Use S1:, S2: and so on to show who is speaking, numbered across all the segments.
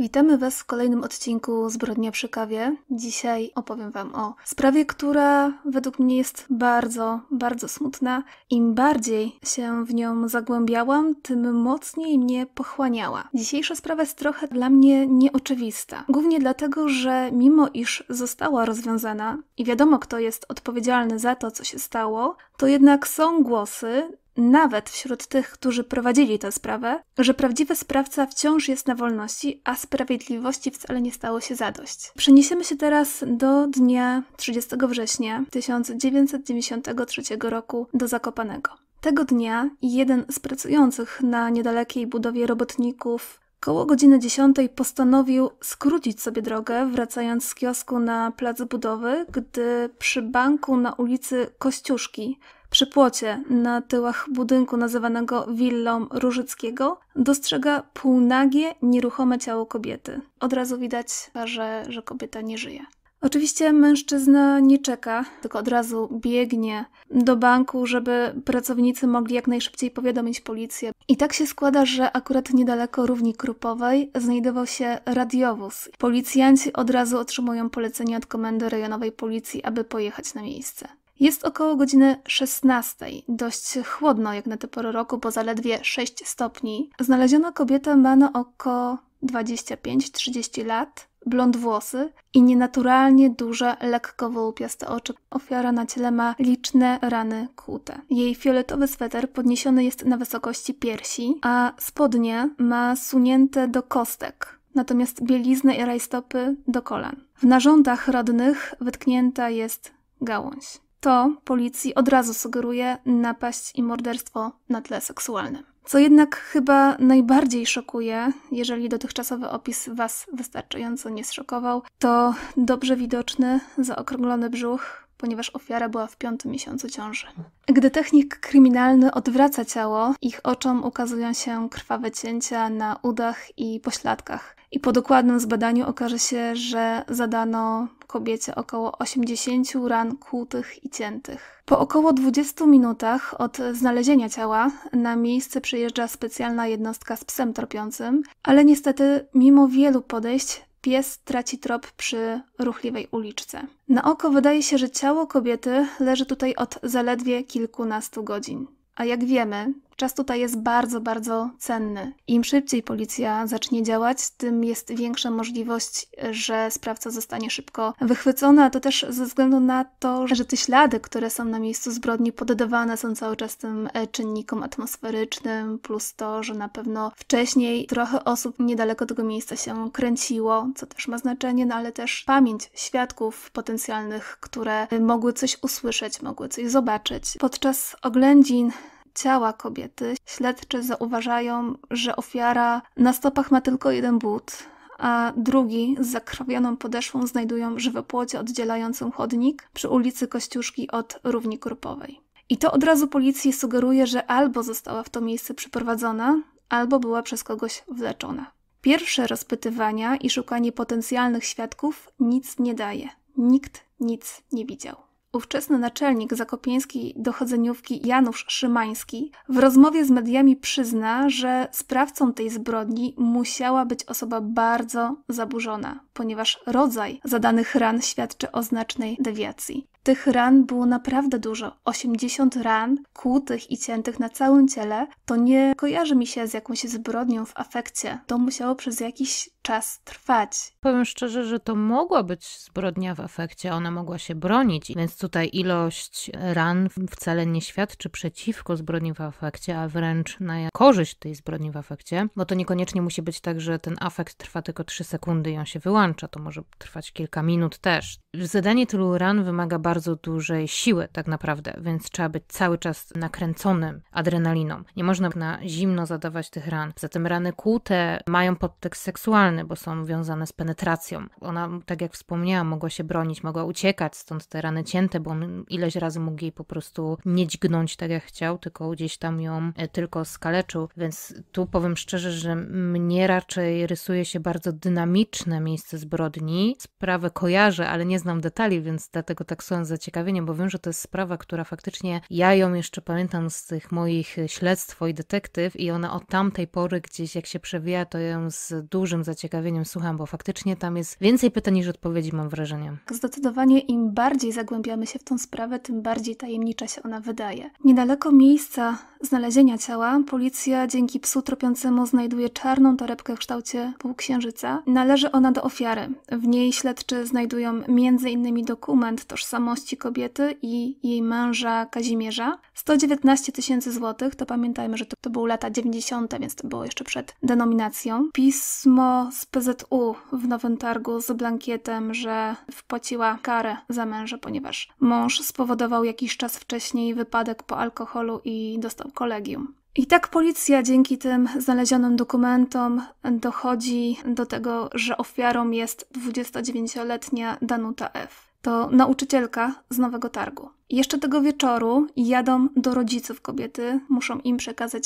S1: Witamy Was w kolejnym odcinku Zbrodnia przy kawie. Dzisiaj opowiem Wam o sprawie, która według mnie jest bardzo, bardzo smutna. Im bardziej się w nią zagłębiałam, tym mocniej mnie pochłaniała. Dzisiejsza sprawa jest trochę dla mnie nieoczywista. Głównie dlatego, że mimo iż została rozwiązana i wiadomo, kto jest odpowiedzialny za to, co się stało, to jednak są głosy, nawet wśród tych, którzy prowadzili tę sprawę, że prawdziwy sprawca wciąż jest na wolności, a sprawiedliwości wcale nie stało się zadość. Przeniesiemy się teraz do dnia 30 września 1993 roku do Zakopanego. Tego dnia jeden z pracujących na niedalekiej budowie robotników koło godziny 10 postanowił skrócić sobie drogę, wracając z kiosku na plac budowy, gdy przy banku na ulicy Kościuszki przy płocie na tyłach budynku nazywanego Willą Różyckiego dostrzega półnagie, nieruchome ciało kobiety. Od razu widać, że, że kobieta nie żyje. Oczywiście mężczyzna nie czeka, tylko od razu biegnie do banku, żeby pracownicy mogli jak najszybciej powiadomić policję. I tak się składa, że akurat niedaleko równi krupowej znajdował się radiowóz. Policjanci od razu otrzymują polecenie od komendy rejonowej policji, aby pojechać na miejsce. Jest około godziny 16. Dość chłodno jak na tę porę roku, bo zaledwie 6 stopni. Znaleziona kobieta ma na oko 25-30 lat, blond włosy i nienaturalnie duże, lekko wyłupiaste oczy. Ofiara na ciele ma liczne rany kłute. Jej fioletowy sweter podniesiony jest na wysokości piersi, a spodnie ma sunięte do kostek, natomiast bieliznę i rajstopy do kolan. W narządach rodnych wytknięta jest gałąź to policji od razu sugeruje napaść i morderstwo na tle seksualnym. Co jednak chyba najbardziej szokuje, jeżeli dotychczasowy opis Was wystarczająco nie zszokował, to dobrze widoczny, zaokrąglony brzuch, ponieważ ofiara była w piątym miesiącu ciąży. Gdy technik kryminalny odwraca ciało, ich oczom ukazują się krwawe cięcia na udach i pośladkach. I po dokładnym zbadaniu okaże się, że zadano kobiecie około 80 ran kłutych i ciętych. Po około 20 minutach od znalezienia ciała na miejsce przyjeżdża specjalna jednostka z psem tropiącym, ale niestety mimo wielu podejść pies traci trop przy ruchliwej uliczce. Na oko wydaje się, że ciało kobiety leży tutaj od zaledwie kilkunastu godzin. A jak wiemy, Czas tutaj jest bardzo, bardzo cenny. Im szybciej policja zacznie działać, tym jest większa możliwość, że sprawca zostanie szybko wychwycony, a to też ze względu na to, że te ślady, które są na miejscu zbrodni, poddawane są cały czas tym e, czynnikom atmosferycznym, plus to, że na pewno wcześniej trochę osób niedaleko tego miejsca się kręciło, co też ma znaczenie, no ale też pamięć świadków potencjalnych, które mogły coś usłyszeć, mogły coś zobaczyć. Podczas oględzin ciała kobiety, śledczy zauważają, że ofiara na stopach ma tylko jeden but, a drugi z zakrwawioną podeszwą znajdują płocie oddzielającą chodnik przy ulicy Kościuszki od równi korpowej. I to od razu policji sugeruje, że albo została w to miejsce przyprowadzona, albo była przez kogoś wleczona. Pierwsze rozpytywania i szukanie potencjalnych świadków nic nie daje. Nikt nic nie widział. Ówczesny naczelnik zakopieńskiej dochodzeniówki Janusz Szymański w rozmowie z mediami przyzna, że sprawcą tej zbrodni musiała być osoba bardzo zaburzona, ponieważ rodzaj zadanych ran świadczy o znacznej dewiacji. Tych ran było naprawdę dużo. 80 ran kłutych i ciętych na całym ciele. To nie kojarzy mi się z jakąś zbrodnią w afekcie. To musiało przez jakiś czas trwać.
S2: Powiem szczerze, że to mogła być zbrodnia w afekcie. Ona mogła się bronić, więc tutaj ilość ran wcale nie świadczy przeciwko zbrodni w afekcie, a wręcz na korzyść tej zbrodni w afekcie, bo to niekoniecznie musi być tak, że ten afekt trwa tylko 3 sekundy i on się wyłącza. To może trwać kilka minut też. Zadanie tylu ran wymaga bardzo bardzo dużej siły tak naprawdę, więc trzeba być cały czas nakręconym adrenaliną. Nie można na zimno zadawać tych ran. Zatem rany kłute mają podtekst seksualny, bo są wiązane z penetracją. Ona, tak jak wspomniałam, mogła się bronić, mogła uciekać, stąd te rany cięte, bo on ileś razy mógł jej po prostu nie dźgnąć tak jak chciał, tylko gdzieś tam ją e, tylko skaleczył. Więc tu powiem szczerze, że mnie raczej rysuje się bardzo dynamiczne miejsce zbrodni. Sprawę kojarzę, ale nie znam detali, więc dlatego tak są czytałam z zaciekawieniem, bo wiem, że to jest sprawa, która faktycznie ja ją jeszcze pamiętam z tych moich e, śledztw, i detektyw i ona od tamtej pory gdzieś jak się przewija, to ją z dużym zaciekawieniem słucham, bo faktycznie tam jest więcej pytań niż odpowiedzi, mam wrażenie.
S1: Zdecydowanie im bardziej zagłębiamy się w tą sprawę, tym bardziej tajemnicza się ona wydaje. Niedaleko miejsca znalezienia ciała policja dzięki psu tropiącemu znajduje czarną torebkę w kształcie półksiężyca. Należy ona do ofiary. W niej śledczy znajdują m.in. dokument tożsamości nieruchomości kobiety i jej męża Kazimierza. 119 tysięcy złotych, to pamiętajmy, że to, to były lata 90., więc to było jeszcze przed denominacją. Pismo z PZU w Nowym Targu z blankietem, że wpłaciła karę za męża, ponieważ mąż spowodował jakiś czas wcześniej wypadek po alkoholu i dostał kolegium. I tak policja dzięki tym znalezionym dokumentom dochodzi do tego, że ofiarą jest 29-letnia Danuta F to nauczycielka z Nowego Targu. Jeszcze tego wieczoru jadą do rodziców kobiety, muszą im przekazać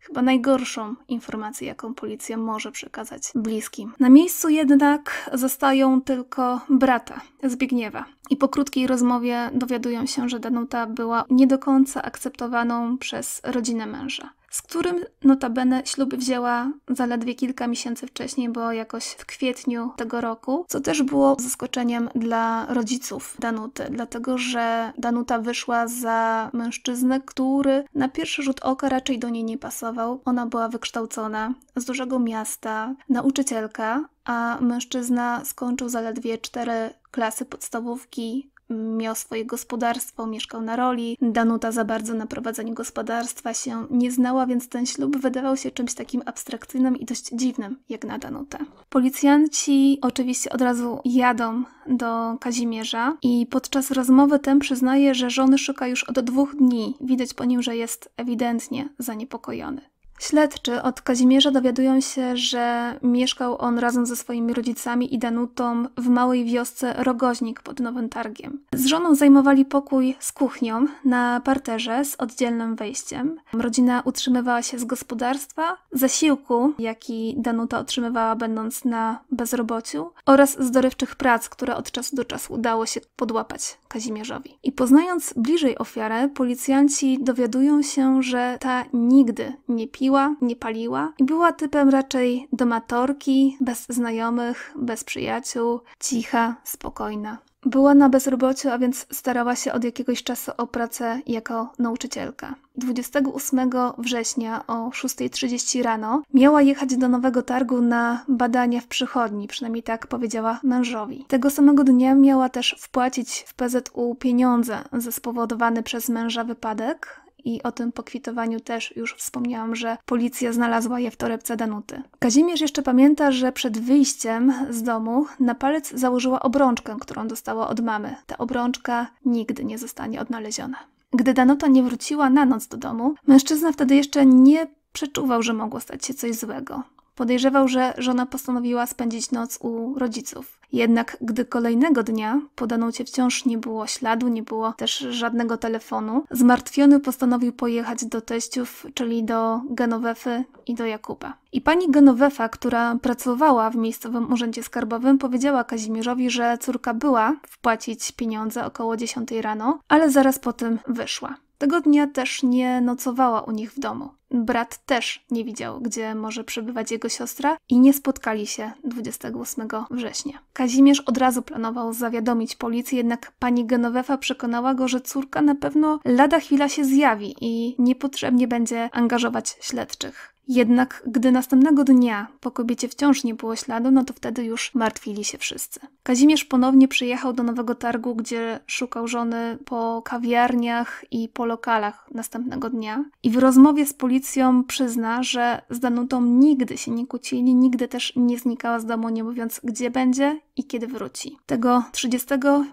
S1: chyba najgorszą informację, jaką policja może przekazać bliskim. Na miejscu jednak zostają tylko brata Zbigniewa. I po krótkiej rozmowie dowiadują się, że Danuta była nie do końca akceptowaną przez rodzinę męża z którym notabene śluby wzięła zaledwie kilka miesięcy wcześniej, bo jakoś w kwietniu tego roku, co też było zaskoczeniem dla rodziców Danuty, dlatego że Danuta wyszła za mężczyznę, który na pierwszy rzut oka raczej do niej nie pasował. Ona była wykształcona, z dużego miasta, nauczycielka, a mężczyzna skończył zaledwie cztery klasy podstawówki miał swoje gospodarstwo, mieszkał na roli. Danuta za bardzo na prowadzeniu gospodarstwa się nie znała, więc ten ślub wydawał się czymś takim abstrakcyjnym i dość dziwnym, jak na Danutę. Policjanci oczywiście od razu jadą do Kazimierza i podczas rozmowy ten przyznaje, że żony szuka już od dwóch dni. Widać po nim, że jest ewidentnie zaniepokojony. Śledczy od Kazimierza dowiadują się, że mieszkał on razem ze swoimi rodzicami i Danutą w małej wiosce Rogoźnik pod Nowym Targiem. Z żoną zajmowali pokój z kuchnią na parterze z oddzielnym wejściem. Rodzina utrzymywała się z gospodarstwa, zasiłku, jaki Danuta otrzymywała będąc na bezrobociu oraz z dorywczych prac, które od czasu do czasu udało się podłapać Kazimierzowi. I poznając bliżej ofiarę, policjanci dowiadują się, że ta nigdy nie piła piła, nie paliła i była typem raczej domatorki, bez znajomych, bez przyjaciół, cicha, spokojna. Była na bezrobociu, a więc starała się od jakiegoś czasu o pracę jako nauczycielka. 28 września o 6.30 rano miała jechać do Nowego Targu na badania w przychodni, przynajmniej tak powiedziała mężowi. Tego samego dnia miała też wpłacić w PZU pieniądze za spowodowany przez męża wypadek, i o tym pokwitowaniu też już wspomniałam, że policja znalazła je w torebce Danuty. Kazimierz jeszcze pamięta, że przed wyjściem z domu na palec założyła obrączkę, którą dostała od mamy. Ta obrączka nigdy nie zostanie odnaleziona. Gdy Danuta nie wróciła na noc do domu, mężczyzna wtedy jeszcze nie przeczuwał, że mogło stać się coś złego. Podejrzewał, że żona postanowiła spędzić noc u rodziców. Jednak gdy kolejnego dnia podano cię wciąż nie było śladu, nie było też żadnego telefonu, zmartwiony postanowił pojechać do teściów, czyli do Genowefy i do Jakuba. I pani Genowefa, która pracowała w miejscowym urzędzie skarbowym, powiedziała Kazimierzowi, że córka była wpłacić pieniądze około 10 rano, ale zaraz po tym wyszła. Tego dnia też nie nocowała u nich w domu. Brat też nie widział, gdzie może przebywać jego siostra i nie spotkali się 28 września. Kazimierz od razu planował zawiadomić policję, jednak pani Genovefa przekonała go, że córka na pewno lada chwila się zjawi i niepotrzebnie będzie angażować śledczych. Jednak gdy następnego dnia po kobiecie wciąż nie było śladu, no to wtedy już martwili się wszyscy. Kazimierz ponownie przyjechał do Nowego Targu, gdzie szukał żony po kawiarniach i po lokalach następnego dnia i w rozmowie z policją przyzna, że z Danutą nigdy się nie kłócili, nigdy też nie znikała z domu, nie mówiąc gdzie będzie i kiedy wróci. Tego 30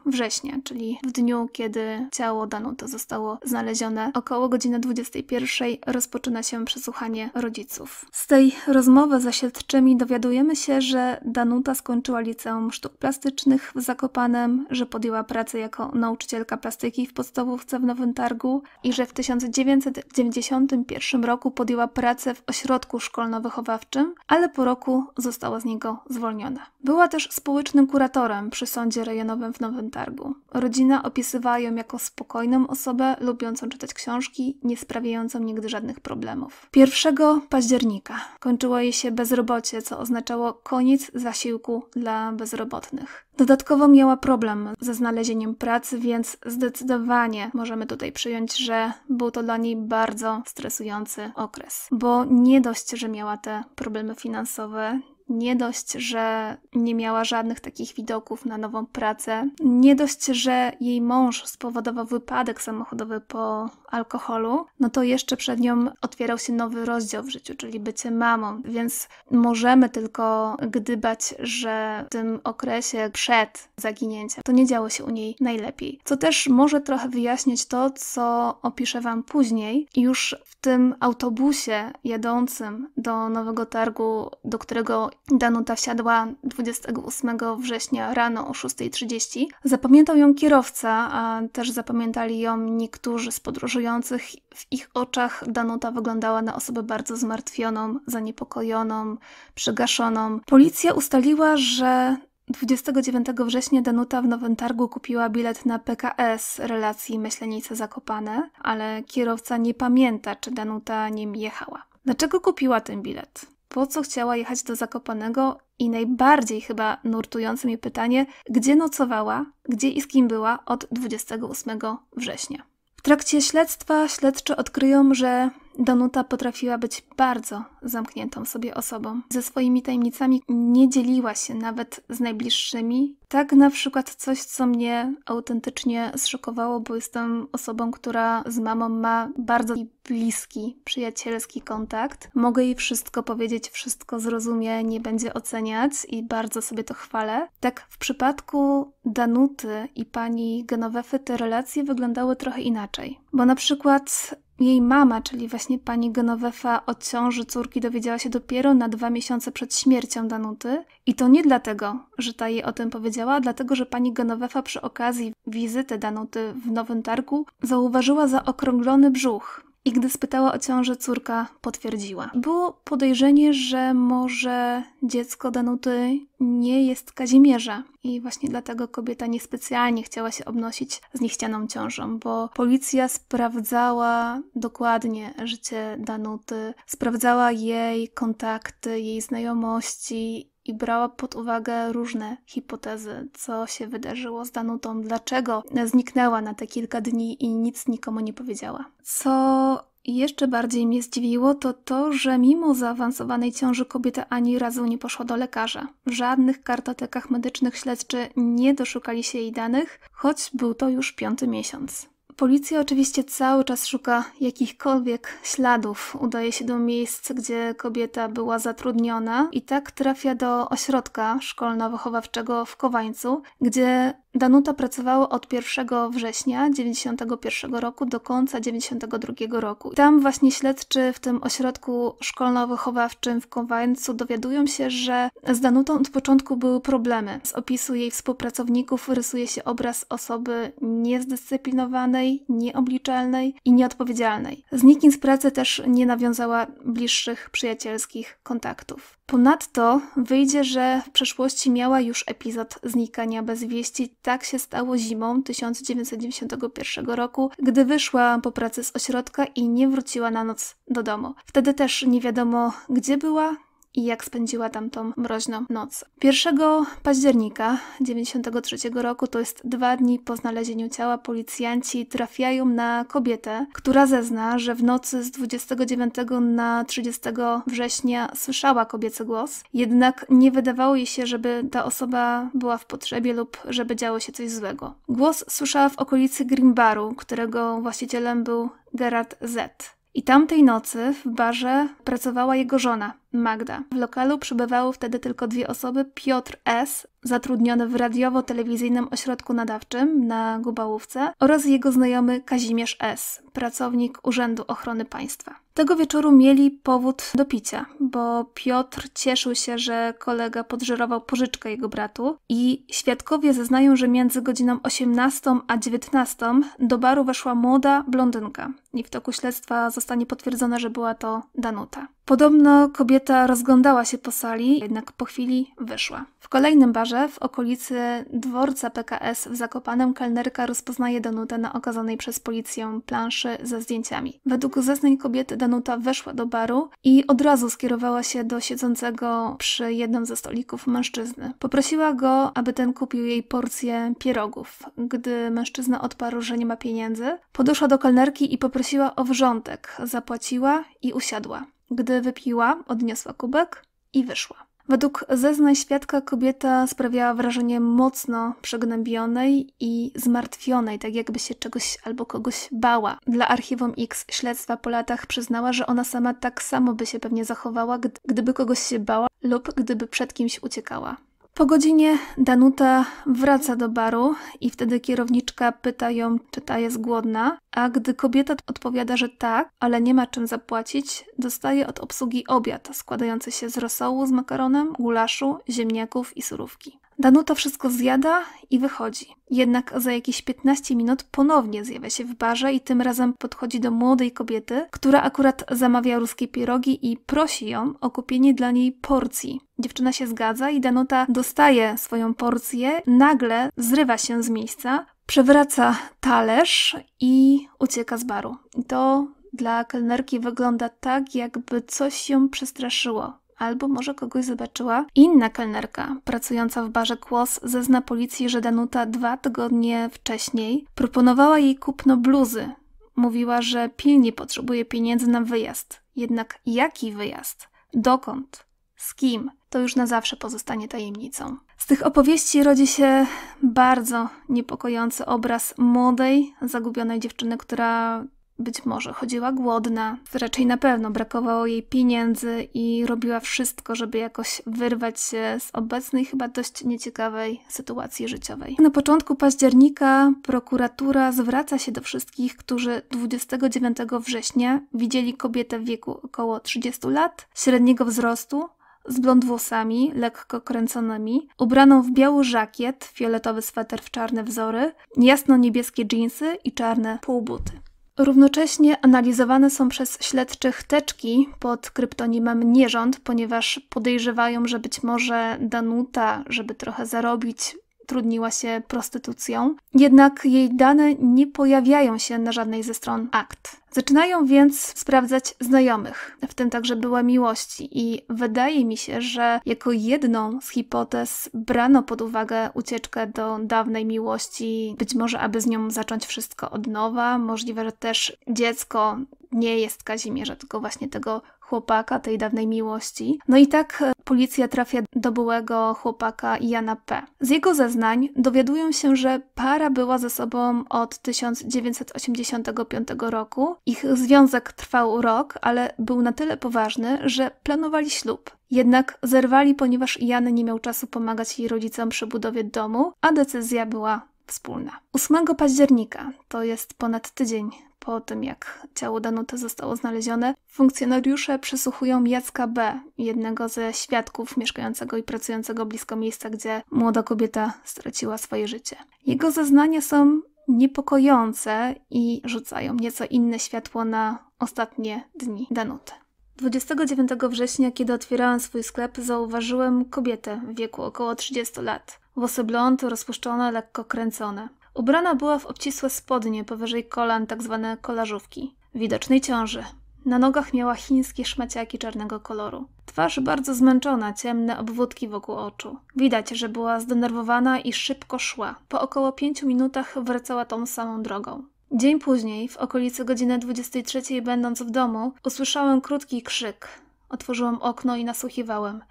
S1: września, czyli w dniu, kiedy ciało Danuty zostało znalezione, około godziny 21 rozpoczyna się przesłuchanie rodziców rodziców. Z tej rozmowy z asiedczymi dowiadujemy się, że Danuta skończyła liceum sztuk plastycznych w Zakopanem, że podjęła pracę jako nauczycielka plastyki w podstawówce w Nowym Targu i że w 1991 roku podjęła pracę w ośrodku szkolno-wychowawczym, ale po roku została z niego zwolniona. Była też społecznym kuratorem przy sądzie rejonowym w Nowym Targu. Rodzina opisywała ją jako spokojną osobę, lubiącą czytać książki, nie sprawiającą nigdy żadnych problemów. 1 października. Kończyło jej się bezrobocie, co oznaczało koniec zasiłku dla bezrobotnych. Dodatkowo miała problem ze znalezieniem pracy, więc zdecydowanie możemy tutaj przyjąć, że był to dla niej bardzo stresujący okres, bo nie dość, że miała te problemy finansowe, nie dość, że nie miała żadnych takich widoków na nową pracę, nie dość, że jej mąż spowodował wypadek samochodowy po alkoholu, no to jeszcze przed nią otwierał się nowy rozdział w życiu, czyli bycie mamą. Więc możemy tylko gdybać, że w tym okresie przed zaginięciem to nie działo się u niej najlepiej. Co też może trochę wyjaśnić to, co opiszę Wam później. Już w tym autobusie jadącym do Nowego Targu, do którego Danuta siadła 28 września rano o 6.30. Zapamiętał ją kierowca, a też zapamiętali ją niektórzy z podróżujących. W ich oczach Danuta wyglądała na osobę bardzo zmartwioną, zaniepokojoną, przygaszoną. Policja ustaliła, że 29 września Danuta w Nowym Targu kupiła bilet na PKS relacji Myślenice-Zakopane, ale kierowca nie pamięta, czy Danuta nim jechała. Dlaczego kupiła ten bilet? po co chciała jechać do Zakopanego i najbardziej chyba nurtujące mi pytanie, gdzie nocowała, gdzie i z kim była od 28 września. W trakcie śledztwa śledczy odkryją, że Danuta potrafiła być bardzo zamkniętą sobie osobą. Ze swoimi tajemnicami nie dzieliła się nawet z najbliższymi. Tak na przykład coś, co mnie autentycznie zszokowało, bo jestem osobą, która z mamą ma bardzo bliski, przyjacielski kontakt. Mogę jej wszystko powiedzieć, wszystko zrozumie, nie będzie oceniać i bardzo sobie to chwalę. Tak w przypadku Danuty i pani Genowefy te relacje wyglądały trochę inaczej. Bo na przykład jej mama, czyli właśnie pani Genovefa o ciąży córki dowiedziała się dopiero na dwa miesiące przed śmiercią Danuty. I to nie dlatego, że ta jej o tym powiedziała, a dlatego, że pani Genovefa przy okazji wizyty Danuty w Nowym Targu zauważyła zaokrąglony brzuch i gdy spytała o ciążę, córka potwierdziła. Było podejrzenie, że może dziecko Danuty nie jest Kazimierza i właśnie dlatego kobieta niespecjalnie chciała się obnosić z niechcianą ciążą, bo policja sprawdzała dokładnie życie Danuty, sprawdzała jej kontakty, jej znajomości i brała pod uwagę różne hipotezy, co się wydarzyło z Danutą, dlaczego zniknęła na te kilka dni i nic nikomu nie powiedziała. Co jeszcze bardziej mnie zdziwiło, to to, że mimo zaawansowanej ciąży kobieta ani razu nie poszła do lekarza. W żadnych kartotekach medycznych śledczy nie doszukali się jej danych, choć był to już piąty miesiąc. Policja oczywiście cały czas szuka jakichkolwiek śladów. Udaje się do miejsc, gdzie kobieta była zatrudniona i tak trafia do ośrodka szkolno-wychowawczego w Kowańcu, gdzie Danuta pracowała od 1 września 91 roku do końca 92 roku. Tam właśnie śledczy w tym ośrodku szkolno-wychowawczym w Kowańcu dowiadują się, że z Danutą od początku były problemy. Z opisu jej współpracowników rysuje się obraz osoby niezdyscyplinowanej, nieobliczalnej i nieodpowiedzialnej. Z nikim z pracy też nie nawiązała bliższych przyjacielskich kontaktów. Ponadto wyjdzie, że w przeszłości miała już epizod znikania bez wieści. Tak się stało zimą 1991 roku, gdy wyszła po pracy z ośrodka i nie wróciła na noc do domu. Wtedy też nie wiadomo, gdzie była, i jak spędziła tamtą mroźną noc. 1 października 1993 roku, to jest dwa dni po znalezieniu ciała, policjanci trafiają na kobietę, która zezna, że w nocy z 29 na 30 września słyszała kobiecy głos, jednak nie wydawało jej się, żeby ta osoba była w potrzebie lub żeby działo się coś złego. Głos słyszała w okolicy Grimbaru, którego właścicielem był Gerard Z. I tamtej nocy w barze pracowała jego żona, Magda. W lokalu przybywały wtedy tylko dwie osoby: Piotr S., zatrudniony w radiowo-telewizyjnym ośrodku nadawczym na Gubałówce, oraz jego znajomy Kazimierz S., pracownik Urzędu Ochrony Państwa. Tego wieczoru mieli powód do picia, bo Piotr cieszył się, że kolega podżerował pożyczkę jego bratu i świadkowie zeznają, że między godziną 18 a 19 do baru weszła młoda blondynka i w toku śledztwa zostanie potwierdzone, że była to Danuta. Podobno kobieta rozglądała się po sali, jednak po chwili wyszła. W kolejnym barze w okolicy dworca PKS w Zakopanem kelnerka rozpoznaje Danutę na okazanej przez policję planszy ze zdjęciami. Według zeznań kobiety Danuta weszła do baru i od razu skierowała się do siedzącego przy jednym ze stolików mężczyzny. Poprosiła go, aby ten kupił jej porcję pierogów. Gdy mężczyzna odparł, że nie ma pieniędzy, podeszła do kelnerki i poprosiła o wrzątek. Zapłaciła i usiadła. Gdy wypiła, odniosła kubek i wyszła. Według zeznań świadka kobieta sprawiała wrażenie mocno przygnębionej i zmartwionej, tak jakby się czegoś albo kogoś bała. Dla Archiwum X śledztwa po latach przyznała, że ona sama tak samo by się pewnie zachowała, gdyby kogoś się bała lub gdyby przed kimś uciekała. Po godzinie Danuta wraca do baru i wtedy kierowniczka pyta ją, czy ta jest głodna, a gdy kobieta odpowiada, że tak, ale nie ma czym zapłacić, dostaje od obsługi obiad składający się z rosołu z makaronem, gulaszu, ziemniaków i surówki. Danuta wszystko zjada i wychodzi. Jednak za jakieś 15 minut ponownie zjawia się w barze i tym razem podchodzi do młodej kobiety, która akurat zamawia ruskie pierogi i prosi ją o kupienie dla niej porcji. Dziewczyna się zgadza i Danuta dostaje swoją porcję, nagle zrywa się z miejsca, przewraca talerz i ucieka z baru. I to dla kelnerki wygląda tak, jakby coś ją przestraszyło albo może kogoś zobaczyła inna kelnerka pracująca w barze Kłos zezna policji, że Danuta dwa tygodnie wcześniej proponowała jej kupno bluzy. Mówiła, że pilnie potrzebuje pieniędzy na wyjazd. Jednak jaki wyjazd? Dokąd? Z kim? To już na zawsze pozostanie tajemnicą. Z tych opowieści rodzi się bardzo niepokojący obraz młodej, zagubionej dziewczyny, która być może chodziła głodna, raczej na pewno brakowało jej pieniędzy i robiła wszystko, żeby jakoś wyrwać się z obecnej, chyba dość nieciekawej sytuacji życiowej. Na początku października prokuratura zwraca się do wszystkich, którzy 29 września widzieli kobietę w wieku około 30 lat, średniego wzrostu, z blond włosami, lekko kręconymi, ubraną w biały żakiet, fioletowy sweter w czarne wzory, jasno-niebieskie dżinsy i czarne półbuty. Równocześnie analizowane są przez śledczych teczki pod kryptonimem Nierząd, ponieważ podejrzewają, że być może Danuta, żeby trochę zarobić, trudniła się prostytucją, jednak jej dane nie pojawiają się na żadnej ze stron akt. Zaczynają więc sprawdzać znajomych, w tym także była miłości, i wydaje mi się, że jako jedną z hipotez brano pod uwagę ucieczkę do dawnej miłości, być może aby z nią zacząć wszystko od nowa. Możliwe, że też dziecko nie jest Kazimierza, tylko właśnie tego chłopaka tej dawnej miłości. No i tak e, policja trafia do byłego chłopaka Jana P. Z jego zeznań dowiadują się, że para była ze sobą od 1985 roku. Ich związek trwał rok, ale był na tyle poważny, że planowali ślub. Jednak zerwali, ponieważ Jan nie miał czasu pomagać jej rodzicom przy budowie domu, a decyzja była wspólna. 8 października, to jest ponad tydzień po tym, jak ciało Danuty zostało znalezione, funkcjonariusze przesłuchują Jacka B., jednego ze świadków mieszkającego i pracującego blisko miejsca, gdzie młoda kobieta straciła swoje życie. Jego zeznania są niepokojące i rzucają nieco inne światło na ostatnie dni Danuty. 29 września, kiedy otwierałem swój sklep, zauważyłem kobietę w wieku około 30 lat. Włosy blond, rozpuszczone, lekko kręcone. Ubrana była w obcisłe spodnie powyżej kolan, tak zwane kolarzówki, widocznej ciąży. Na nogach miała chińskie szmaciaki czarnego koloru. Twarz bardzo zmęczona, ciemne obwódki wokół oczu. Widać, że była zdenerwowana i szybko szła. Po około pięciu minutach wracała tą samą drogą. Dzień później, w okolicy godziny 23, będąc w domu, usłyszałem krótki krzyk. Otworzyłem okno i nasłuchiwałem.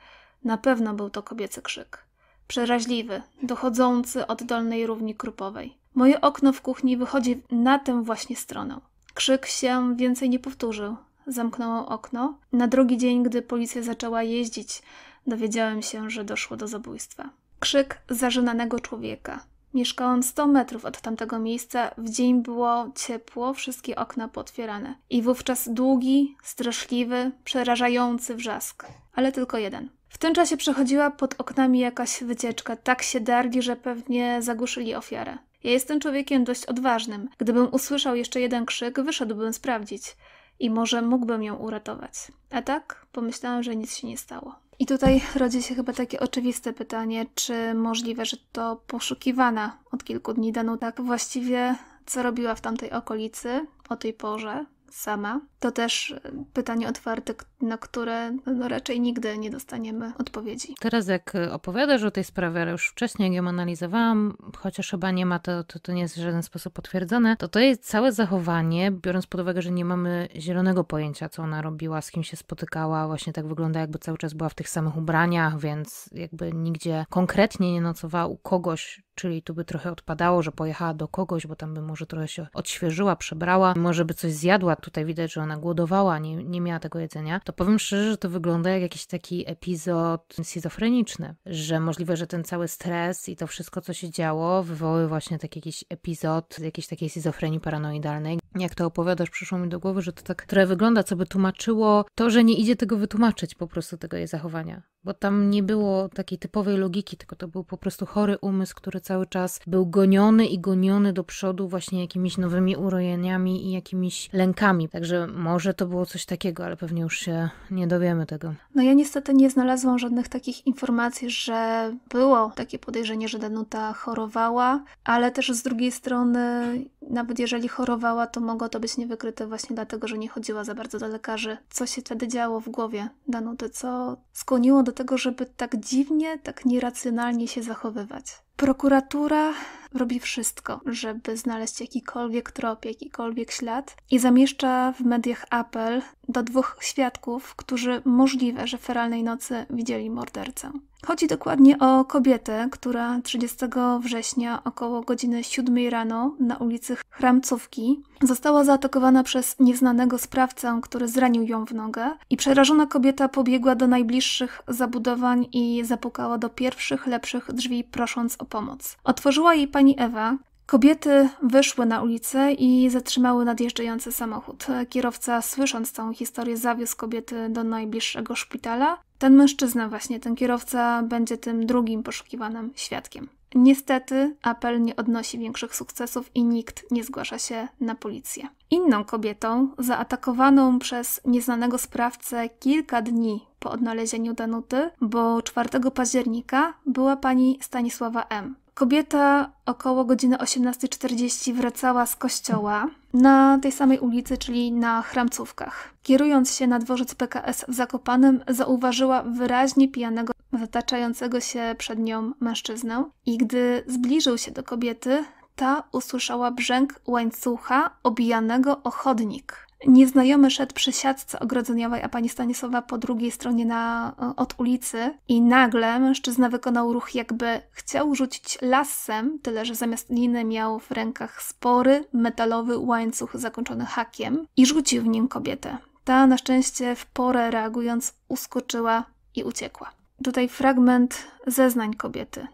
S1: Na pewno był to kobiecy krzyk przeraźliwy, dochodzący od dolnej równi krupowej. Moje okno w kuchni wychodzi na tę właśnie stronę. Krzyk się więcej nie powtórzył. Zamknąłem okno. Na drugi dzień, gdy policja zaczęła jeździć, dowiedziałem się, że doszło do zabójstwa. Krzyk zażynanego człowieka. Mieszkałam 100 metrów od tamtego miejsca, w dzień było ciepło, wszystkie okna potwierane. I wówczas długi, straszliwy, przerażający wrzask. Ale tylko jeden. W tym czasie przechodziła pod oknami jakaś wycieczka. Tak się darli, że pewnie zagłuszyli ofiarę. Ja jestem człowiekiem dość odważnym. Gdybym usłyszał jeszcze jeden krzyk, wyszedłbym sprawdzić. I może mógłbym ją uratować. A tak, pomyślałem, że nic się nie stało. I tutaj rodzi się chyba takie oczywiste pytanie, czy możliwe, że to poszukiwana od kilku dni Danuta właściwie co robiła w tamtej okolicy o tej porze, sama. To też e, pytanie otwarte, na które no, no, raczej nigdy nie dostaniemy odpowiedzi.
S2: Teraz jak e, opowiadasz o tej sprawie, ale już wcześniej ją analizowałam, chociaż chyba nie ma, to, to, to nie jest w żaden sposób potwierdzone, to to jest całe zachowanie, biorąc pod uwagę, że nie mamy zielonego pojęcia, co ona robiła, z kim się spotykała, właśnie tak wygląda, jakby cały czas była w tych samych ubraniach, więc jakby nigdzie konkretnie nie nocowała u kogoś, Czyli tu by trochę odpadało, że pojechała do kogoś, bo tam by może trochę się odświeżyła, przebrała, może by coś zjadła. Tutaj widać, że ona głodowała, nie, nie miała tego jedzenia. To powiem szczerze, że to wygląda jak jakiś taki epizod schizofreniczny, że możliwe, że ten cały stres i to wszystko, co się działo, wywoły właśnie taki jakiś epizod jakiejś takiej schizofrenii paranoidalnej. Jak to opowiadasz, przyszło mi do głowy, że to tak trochę wygląda, co by tłumaczyło to, że nie idzie tego wytłumaczyć po prostu tego jej zachowania bo tam nie było takiej typowej logiki, tylko to był po prostu chory umysł, który cały czas był goniony i goniony do przodu właśnie jakimiś nowymi urojeniami i jakimiś lękami. Także może to było coś takiego, ale pewnie już się nie dowiemy tego.
S1: No ja niestety nie znalazłam żadnych takich informacji, że było takie podejrzenie, że Danuta chorowała, ale też z drugiej strony, nawet jeżeli chorowała, to mogło to być niewykryte właśnie dlatego, że nie chodziła za bardzo do lekarzy. Co się wtedy działo w głowie Danuty, co skłoniło do tego, żeby tak dziwnie, tak nieracjonalnie się zachowywać. Prokuratura robi wszystko, żeby znaleźć jakikolwiek trop, jakikolwiek ślad i zamieszcza w mediach apel do dwóch świadków, którzy możliwe, że feralnej nocy widzieli mordercę. Chodzi dokładnie o kobietę, która 30 września około godziny 7 rano na ulicy Hramcówki została zaatakowana przez nieznanego sprawcę, który zranił ją w nogę i przerażona kobieta pobiegła do najbliższych zabudowań i zapukała do pierwszych lepszych drzwi prosząc o pomoc. Otworzyła jej pani Ewa, Kobiety wyszły na ulicę i zatrzymały nadjeżdżający samochód. Kierowca, słysząc całą historię, zawiózł kobiety do najbliższego szpitala. Ten mężczyzna, właśnie ten kierowca, będzie tym drugim poszukiwanym świadkiem. Niestety apel nie odnosi większych sukcesów i nikt nie zgłasza się na policję. Inną kobietą, zaatakowaną przez nieznanego sprawcę kilka dni po odnalezieniu Danuty, bo 4 października była pani Stanisława M. Kobieta około godziny 18.40 wracała z kościoła na tej samej ulicy, czyli na Hramcówkach. Kierując się na dworzec PKS w Zakopanem, zauważyła wyraźnie pijanego, zataczającego się przed nią mężczyznę i gdy zbliżył się do kobiety, ta usłyszała brzęk łańcucha obijanego o chodnik. Nieznajomy szedł przy siatce ogrodzeniowej, a pani Stanisława po drugiej stronie na, e, od ulicy i nagle mężczyzna wykonał ruch jakby chciał rzucić lasem, tyle że zamiast liny miał w rękach spory, metalowy łańcuch zakończony hakiem i rzucił w nim kobietę. Ta na szczęście w porę reagując uskoczyła i uciekła. Tutaj fragment zeznań kobiety.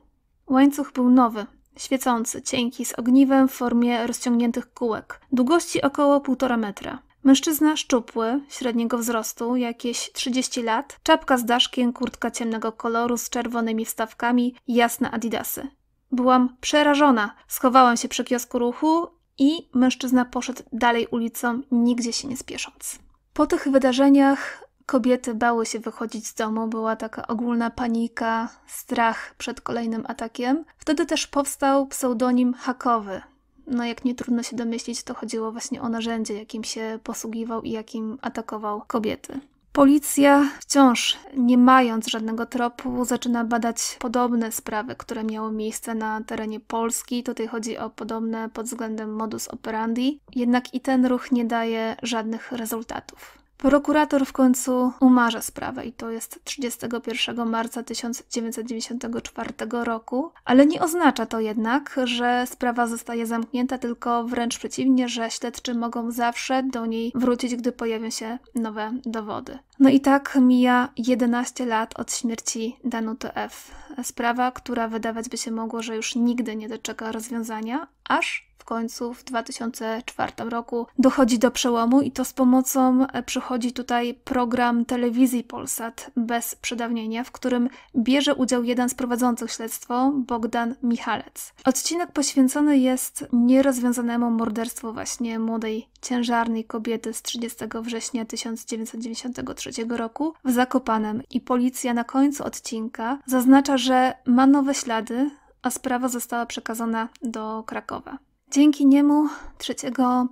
S1: Łańcuch był nowy, świecący, cienki, z ogniwem w formie rozciągniętych kółek, długości około 1,5 metra. Mężczyzna szczupły, średniego wzrostu, jakieś 30 lat, czapka z daszkiem, kurtka ciemnego koloru z czerwonymi wstawkami, jasne adidasy. Byłam przerażona. Schowałam się przy kiosku ruchu i mężczyzna poszedł dalej ulicą, nigdzie się nie spiesząc. Po tych wydarzeniach kobiety bały się wychodzić z domu, była taka ogólna panika, strach przed kolejnym atakiem. Wtedy też powstał pseudonim hakowy, no, jak nie trudno się domyślić, to chodziło właśnie o narzędzie, jakim się posługiwał i jakim atakował kobiety. Policja wciąż, nie mając żadnego tropu, zaczyna badać podobne sprawy, które miały miejsce na terenie Polski. Tutaj chodzi o podobne pod względem modus operandi, jednak i ten ruch nie daje żadnych rezultatów. Prokurator w końcu umarza sprawę i to jest 31 marca 1994 roku, ale nie oznacza to jednak, że sprawa zostaje zamknięta, tylko wręcz przeciwnie, że śledczy mogą zawsze do niej wrócić, gdy pojawią się nowe dowody. No i tak mija 11 lat od śmierci Danuty F. Sprawa, która wydawać by się mogło, że już nigdy nie doczeka rozwiązania, aż w końcu w 2004 roku dochodzi do przełomu i to z pomocą e, przychodzi tutaj program telewizji Polsat bez przedawnienia, w którym bierze udział jeden z prowadzących śledztwo, Bogdan Michalec. Odcinek poświęcony jest nierozwiązanemu morderstwu właśnie młodej ciężarnej kobiety z 30 września 1993 roku w Zakopanem i policja na końcu odcinka zaznacza, że ma nowe ślady, a sprawa została przekazana do Krakowa. Dzięki niemu 3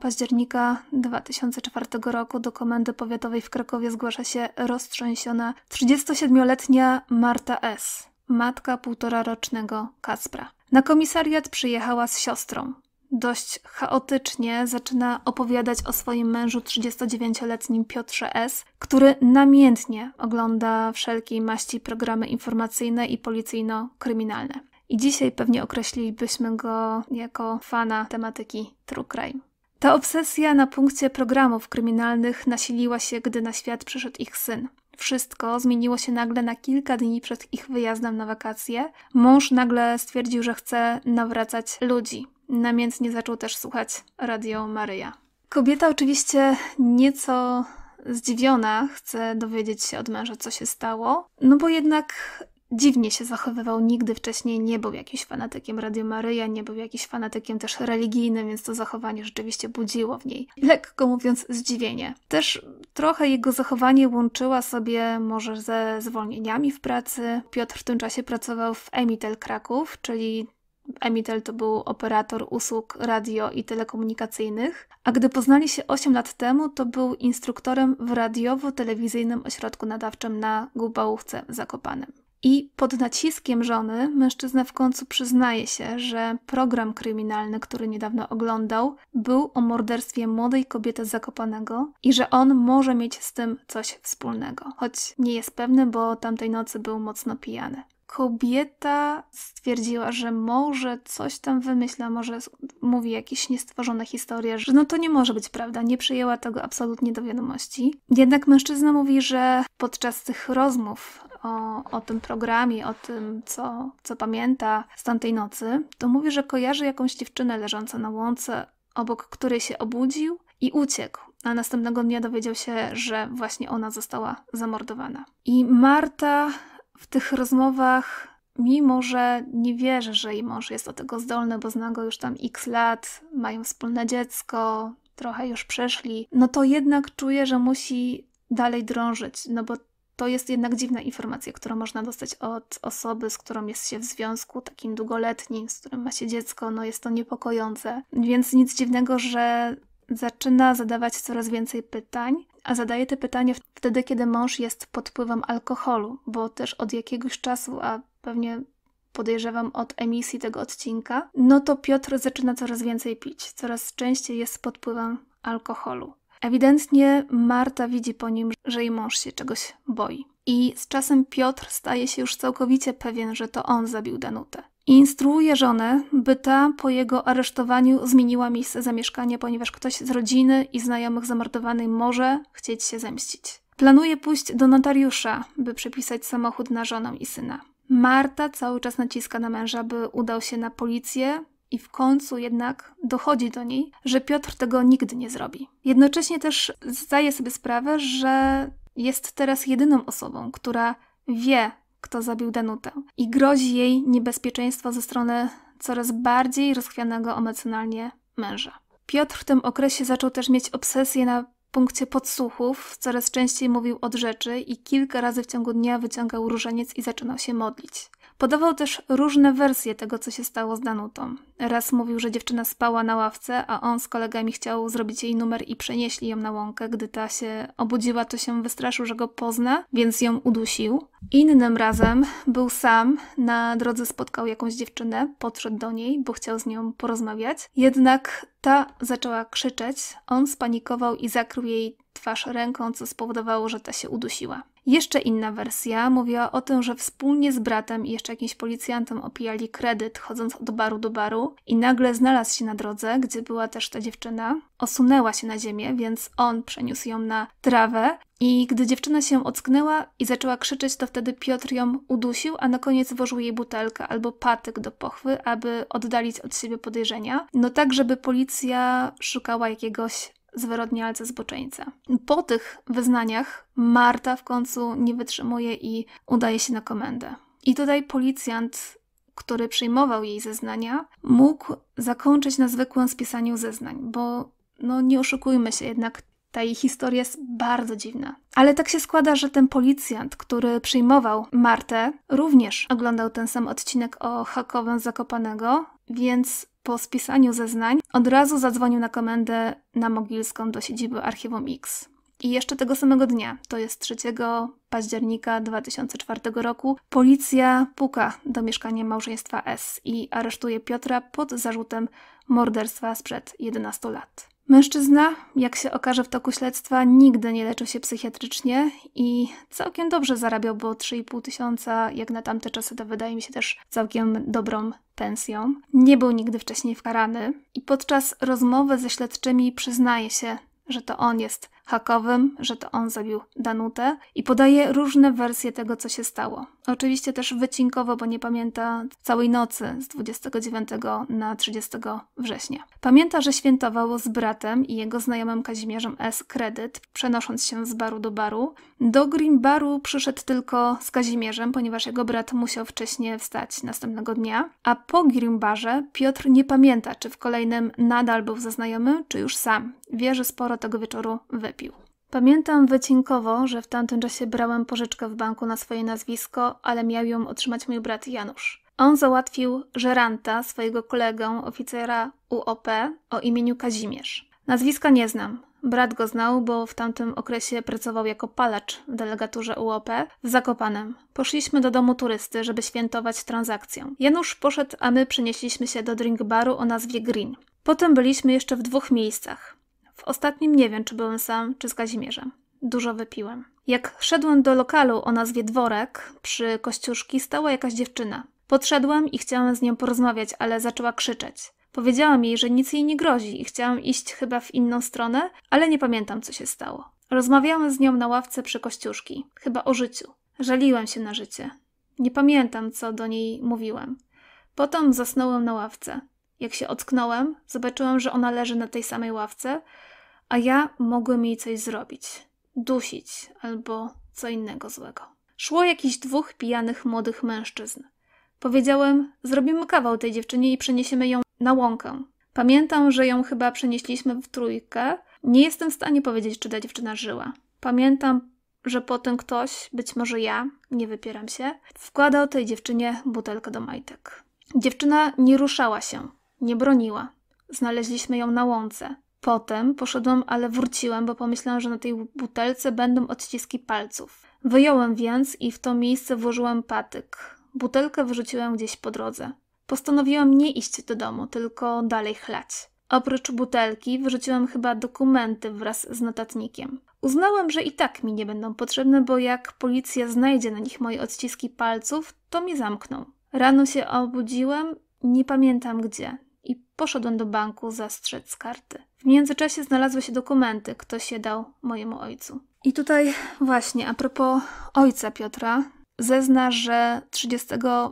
S1: października 2004 roku do Komendy Powiatowej w Krakowie zgłasza się roztrzęsiona 37-letnia Marta S., matka półtorarocznego Kaspra. Na komisariat przyjechała z siostrą. Dość chaotycznie zaczyna opowiadać o swoim mężu 39-letnim Piotrze S., który namiętnie ogląda wszelkiej maści programy informacyjne i policyjno-kryminalne i dzisiaj pewnie określilibyśmy go jako fana tematyki true crime. Ta obsesja na punkcie programów kryminalnych nasiliła się, gdy na świat przyszedł ich syn. Wszystko zmieniło się nagle na kilka dni przed ich wyjazdem na wakacje. Mąż nagle stwierdził, że chce nawracać ludzi. Namiętnie zaczął też słuchać Radio Maryja. Kobieta oczywiście nieco zdziwiona chce dowiedzieć się od męża, co się stało, no bo jednak Dziwnie się zachowywał, nigdy wcześniej nie był jakimś fanatykiem Radio Maryja, nie był jakimś fanatykiem też religijnym, więc to zachowanie rzeczywiście budziło w niej, lekko mówiąc, zdziwienie. Też trochę jego zachowanie łączyła sobie może ze zwolnieniami w pracy. Piotr w tym czasie pracował w Emitel Kraków, czyli Emitel to był operator usług radio i telekomunikacyjnych, a gdy poznali się 8 lat temu, to był instruktorem w radiowo-telewizyjnym ośrodku nadawczym na Gubałówce Zakopanem. I pod naciskiem żony mężczyzna w końcu przyznaje się, że program kryminalny, który niedawno oglądał, był o morderstwie młodej kobiety Zakopanego i że on może mieć z tym coś wspólnego, choć nie jest pewny, bo tamtej nocy był mocno pijany kobieta stwierdziła, że może coś tam wymyśla, może mówi jakieś niestworzone historie, że no to nie może być prawda, nie przyjęła tego absolutnie do wiadomości. Jednak mężczyzna mówi, że podczas tych rozmów o, o tym programie, o tym, co, co pamięta z tamtej nocy, to mówi, że kojarzy jakąś dziewczynę leżącą na łące, obok której się obudził i uciekł a następnego dnia dowiedział się, że właśnie ona została zamordowana. I Marta w tych rozmowach, mimo że nie wierzy, że jej mąż jest do tego zdolny, bo zna go już tam x lat, mają wspólne dziecko, trochę już przeszli, no to jednak czuje, że musi dalej drążyć, no bo to jest jednak dziwna informacja, którą można dostać od osoby, z którą jest się w związku, takim długoletnim, z którym ma się dziecko, no jest to niepokojące. Więc nic dziwnego, że zaczyna zadawać coraz więcej pytań, a zadaje te pytania wtedy, kiedy mąż jest pod wpływem alkoholu, bo też od jakiegoś czasu, a pewnie podejrzewam od emisji tego odcinka, no to Piotr zaczyna coraz więcej pić, coraz częściej jest pod wpływem alkoholu. Ewidentnie Marta widzi po nim, że jej mąż się czegoś boi. I z czasem Piotr staje się już całkowicie pewien, że to on zabił Danutę. I instruuje żonę, by ta po jego aresztowaniu zmieniła miejsce zamieszkania, ponieważ ktoś z rodziny i znajomych zamordowanej może chcieć się zemścić. Planuje pójść do notariusza, by przepisać samochód na żonę i syna. Marta cały czas naciska na męża, by udał się na policję, i w końcu jednak dochodzi do niej, że Piotr tego nigdy nie zrobi. Jednocześnie też zdaje sobie sprawę, że jest teraz jedyną osobą, która wie, kto zabił Danutę i grozi jej niebezpieczeństwo ze strony coraz bardziej rozchwianego emocjonalnie męża. Piotr w tym okresie zaczął też mieć obsesję na punkcie podsłuchów, coraz częściej mówił od rzeczy i kilka razy w ciągu dnia wyciągał różaniec i zaczynał się modlić. Podawał też różne wersje tego, co się stało z Danutą. Raz mówił, że dziewczyna spała na ławce, a on z kolegami chciał zrobić jej numer i przenieśli ją na łąkę. Gdy ta się obudziła, to się wystraszył, że go pozna, więc ją udusił. Innym razem był sam, na drodze spotkał jakąś dziewczynę, podszedł do niej, bo chciał z nią porozmawiać. Jednak ta zaczęła krzyczeć, on spanikował i zakrył jej twarz ręką, co spowodowało, że ta się udusiła. Jeszcze inna wersja mówiła o tym, że wspólnie z bratem i jeszcze jakimś policjantem opijali kredyt, chodząc od baru do baru, i nagle znalazł się na drodze, gdzie była też ta dziewczyna. Osunęła się na ziemię, więc on przeniósł ją na trawę. I gdy dziewczyna się ocknęła i zaczęła krzyczeć, to wtedy Piotr ją udusił, a na koniec włożył jej butelkę albo patyk do pochwy, aby oddalić od siebie podejrzenia. No tak, żeby policja szukała jakiegoś zwyrodnialce, zboczeńca. Po tych wyznaniach Marta w końcu nie wytrzymuje i udaje się na komendę. I tutaj policjant, który przyjmował jej zeznania, mógł zakończyć na zwykłym spisaniu zeznań, bo no nie oszukujmy się, jednak ta jej historia jest bardzo dziwna. Ale tak się składa, że ten policjant, który przyjmował Martę, również oglądał ten sam odcinek o hakowym Zakopanego, więc po spisaniu zeznań od razu zadzwonił na komendę na Mogilską do siedziby Archiwum X. I jeszcze tego samego dnia, to jest 3 października 2004 roku, policja puka do mieszkania małżeństwa S i aresztuje Piotra pod zarzutem morderstwa sprzed 11 lat. Mężczyzna, jak się okaże w toku śledztwa, nigdy nie leczył się psychiatrycznie i całkiem dobrze zarabiał, bo 3,5 tysiąca, jak na tamte czasy, to wydaje mi się też całkiem dobrą pensją. Nie był nigdy wcześniej wkarany i podczas rozmowy ze śledczymi przyznaje się, że to on jest hakowym, że to on zabił Danutę i podaje różne wersje tego, co się stało. Oczywiście też wycinkowo, bo nie pamięta całej nocy z 29 na 30 września. Pamięta, że świętował z bratem i jego znajomym Kazimierzem S. kredyt, przenosząc się z baru do baru. Do Green Baru przyszedł tylko z Kazimierzem, ponieważ jego brat musiał wcześniej wstać następnego dnia. A po Green Barze Piotr nie pamięta, czy w kolejnym nadal był ze znajomym, czy już sam. Wie, że sporo tego wieczoru wypił. Pamiętam wycinkowo, że w tamtym czasie brałem pożyczkę w banku na swoje nazwisko, ale miał ją otrzymać mój brat Janusz. On załatwił żeranta, swojego kolegę, oficera UOP o imieniu Kazimierz. Nazwiska nie znam. Brat go znał, bo w tamtym okresie pracował jako palacz w delegaturze UOP w Zakopanem. Poszliśmy do domu turysty, żeby świętować transakcję. Janusz poszedł, a my przenieśliśmy się do drink baru o nazwie Green. Potem byliśmy jeszcze w dwóch miejscach. W ostatnim nie wiem, czy byłem sam, czy z Kazimierzem. Dużo wypiłem. Jak szedłem do lokalu o nazwie Dworek przy kościuszki, stała jakaś dziewczyna. Podszedłem i chciałem z nią porozmawiać, ale zaczęła krzyczeć. Powiedziałam jej, że nic jej nie grozi i chciałam iść chyba w inną stronę, ale nie pamiętam, co się stało. Rozmawiałam z nią na ławce przy kościuszki, chyba o życiu. Żaliłem się na życie. Nie pamiętam, co do niej mówiłem. Potem zasnąłem na ławce. Jak się ocknąłem, zobaczyłam, że ona leży na tej samej ławce, a ja mogłem jej coś zrobić dusić albo co innego złego. Szło jakiś dwóch pijanych młodych mężczyzn. Powiedziałem: Zrobimy kawał tej dziewczynie i przeniesiemy ją na łąkę. Pamiętam, że ją chyba przenieśliśmy w trójkę. Nie jestem w stanie powiedzieć, czy ta dziewczyna żyła. Pamiętam, że potem ktoś, być może ja, nie wypieram się, wkładał tej dziewczynie butelkę do majtek. Dziewczyna nie ruszała się, nie broniła. Znaleźliśmy ją na łące. Potem poszedłem, ale wróciłem, bo pomyślałam, że na tej butelce będą odciski palców. Wyjąłem więc i w to miejsce włożyłem patyk. Butelkę wyrzuciłem gdzieś po drodze. Postanowiłem nie iść do domu, tylko dalej chlać. Oprócz butelki wyrzuciłem chyba dokumenty wraz z notatnikiem. Uznałem, że i tak mi nie będą potrzebne, bo jak policja znajdzie na nich moje odciski palców, to mi zamkną. Rano się obudziłem, nie pamiętam gdzie. Poszedłem do banku zastrzec karty. W międzyczasie znalazły się dokumenty, kto się dał mojemu ojcu. I tutaj właśnie, a propos ojca Piotra, zezna, że 30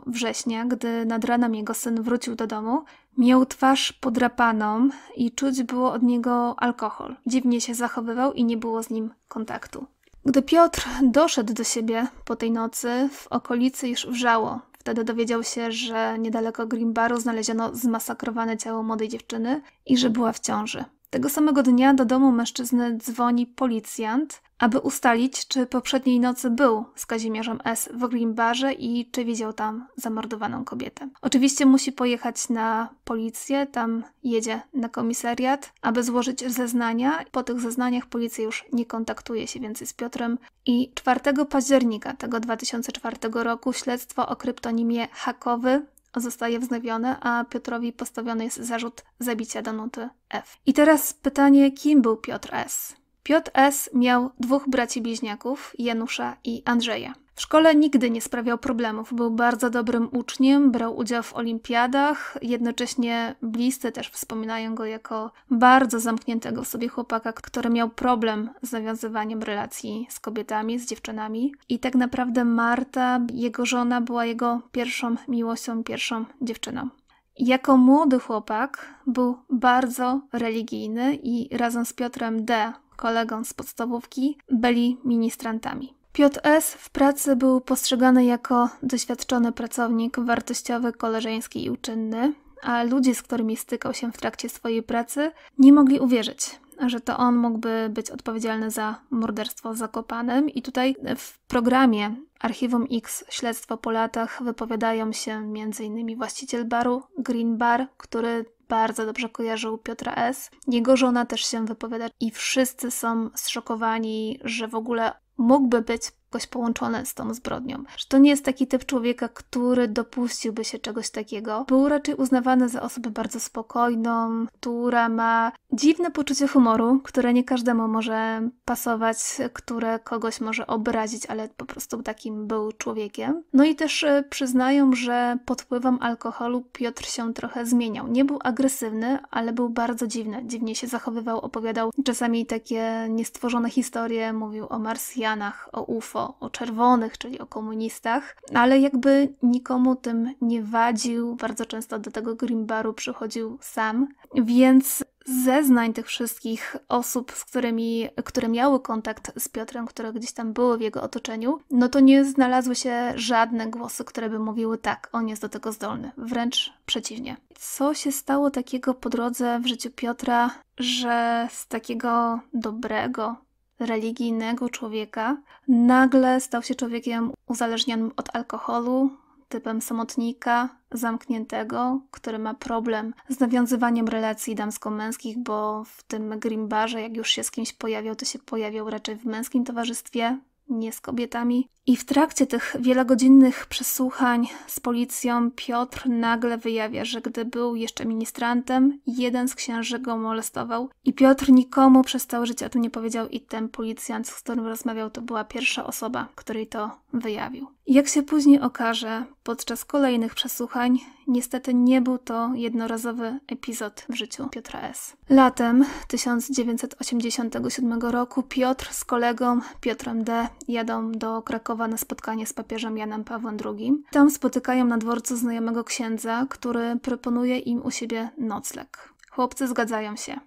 S1: września, gdy nad ranem jego syn wrócił do domu, miał twarz podrapaną i czuć było od niego alkohol. Dziwnie się zachowywał i nie było z nim kontaktu. Gdy Piotr doszedł do siebie po tej nocy, w okolicy już wrzało. Wtedy dowiedział się, że niedaleko Grimbaru znaleziono zmasakrowane ciało młodej dziewczyny i że była w ciąży. Tego samego dnia do domu mężczyzny dzwoni policjant, aby ustalić, czy poprzedniej nocy był z Kazimierzem S. w Grimbarze i czy widział tam zamordowaną kobietę. Oczywiście musi pojechać na policję, tam jedzie na komisariat, aby złożyć zeznania. Po tych zeznaniach policja już nie kontaktuje się więcej z Piotrem i 4 października tego 2004 roku śledztwo o kryptonimie Hakowy zostaje wznowione, a Piotrowi postawiony jest zarzut zabicia Danuty F. I teraz pytanie, kim był Piotr S.? Piotr S. miał dwóch braci bliźniaków, Janusza i Andrzeja. W szkole nigdy nie sprawiał problemów, był bardzo dobrym uczniem, brał udział w olimpiadach, jednocześnie bliscy też wspominają go jako bardzo zamkniętego w sobie chłopaka, który miał problem z nawiązywaniem relacji z kobietami, z dziewczynami. I tak naprawdę Marta, jego żona, była jego pierwszą miłością, pierwszą dziewczyną. Jako młody chłopak był bardzo religijny i razem z Piotrem D., kolegą z podstawówki byli ministrantami. Piotr S. w pracy był postrzegany jako doświadczony pracownik, wartościowy, koleżeński i uczynny, a ludzie, z którymi stykał się w trakcie swojej pracy, nie mogli uwierzyć, że to on mógłby być odpowiedzialny za morderstwo zakopanym. I tutaj w programie Archiwum X Śledztwo po latach wypowiadają się m.in. właściciel baru Green Bar, który bardzo dobrze kojarzył Piotra S. Jego żona też się wypowiada i wszyscy są zszokowani, że w ogóle mógłby być jakoś połączone z tą zbrodnią. Że to nie jest taki typ człowieka, który dopuściłby się czegoś takiego. Był raczej uznawany za osobę bardzo spokojną, która ma dziwne poczucie humoru, które nie każdemu może pasować, które kogoś może obrazić, ale po prostu takim był człowiekiem. No i też e, przyznają, że pod wpływem alkoholu Piotr się trochę zmieniał. Nie był agresywny, ale był bardzo dziwny. Dziwnie się zachowywał, opowiadał czasami takie niestworzone historie, mówił o Marsjanach, o UFO mnóstwo o czerwonych, czyli o komunistach, ale jakby nikomu tym nie wadził. Bardzo często do tego Grimbaru przychodził sam, więc zeznań tych wszystkich osób, z którymi, które miały kontakt z Piotrem, które gdzieś tam były w jego otoczeniu, no to nie znalazły się żadne głosy, które by mówiły tak, on jest do tego zdolny. Wręcz przeciwnie. Co się stało takiego po drodze w życiu Piotra, że z takiego dobrego, religijnego człowieka nagle stał się człowiekiem uzależnionym od alkoholu, typem samotnika, zamkniętego, który ma problem z nawiązywaniem relacji damsko-męskich, bo w tym grimbarze, jak już się z kimś pojawiał, to się pojawiał raczej w męskim towarzystwie, nie z kobietami. I w trakcie tych wielogodzinnych przesłuchań z policją Piotr nagle wyjawia, że gdy był jeszcze ministrantem, jeden z księży go molestował i Piotr nikomu przez całe życie o tym nie powiedział i ten policjant, z którym rozmawiał, to była pierwsza osoba, której to wyjawił. Jak się później okaże, podczas kolejnych przesłuchań, niestety nie był to jednorazowy epizod w życiu Piotra S. Latem 1987 roku Piotr z kolegą Piotrem D. jadą do Krakowa na spotkanie z papieżem Janem Pawłem II. Tam spotykają na dworcu znajomego księdza, który proponuje im u siebie nocleg. Chłopcy zgadzają się.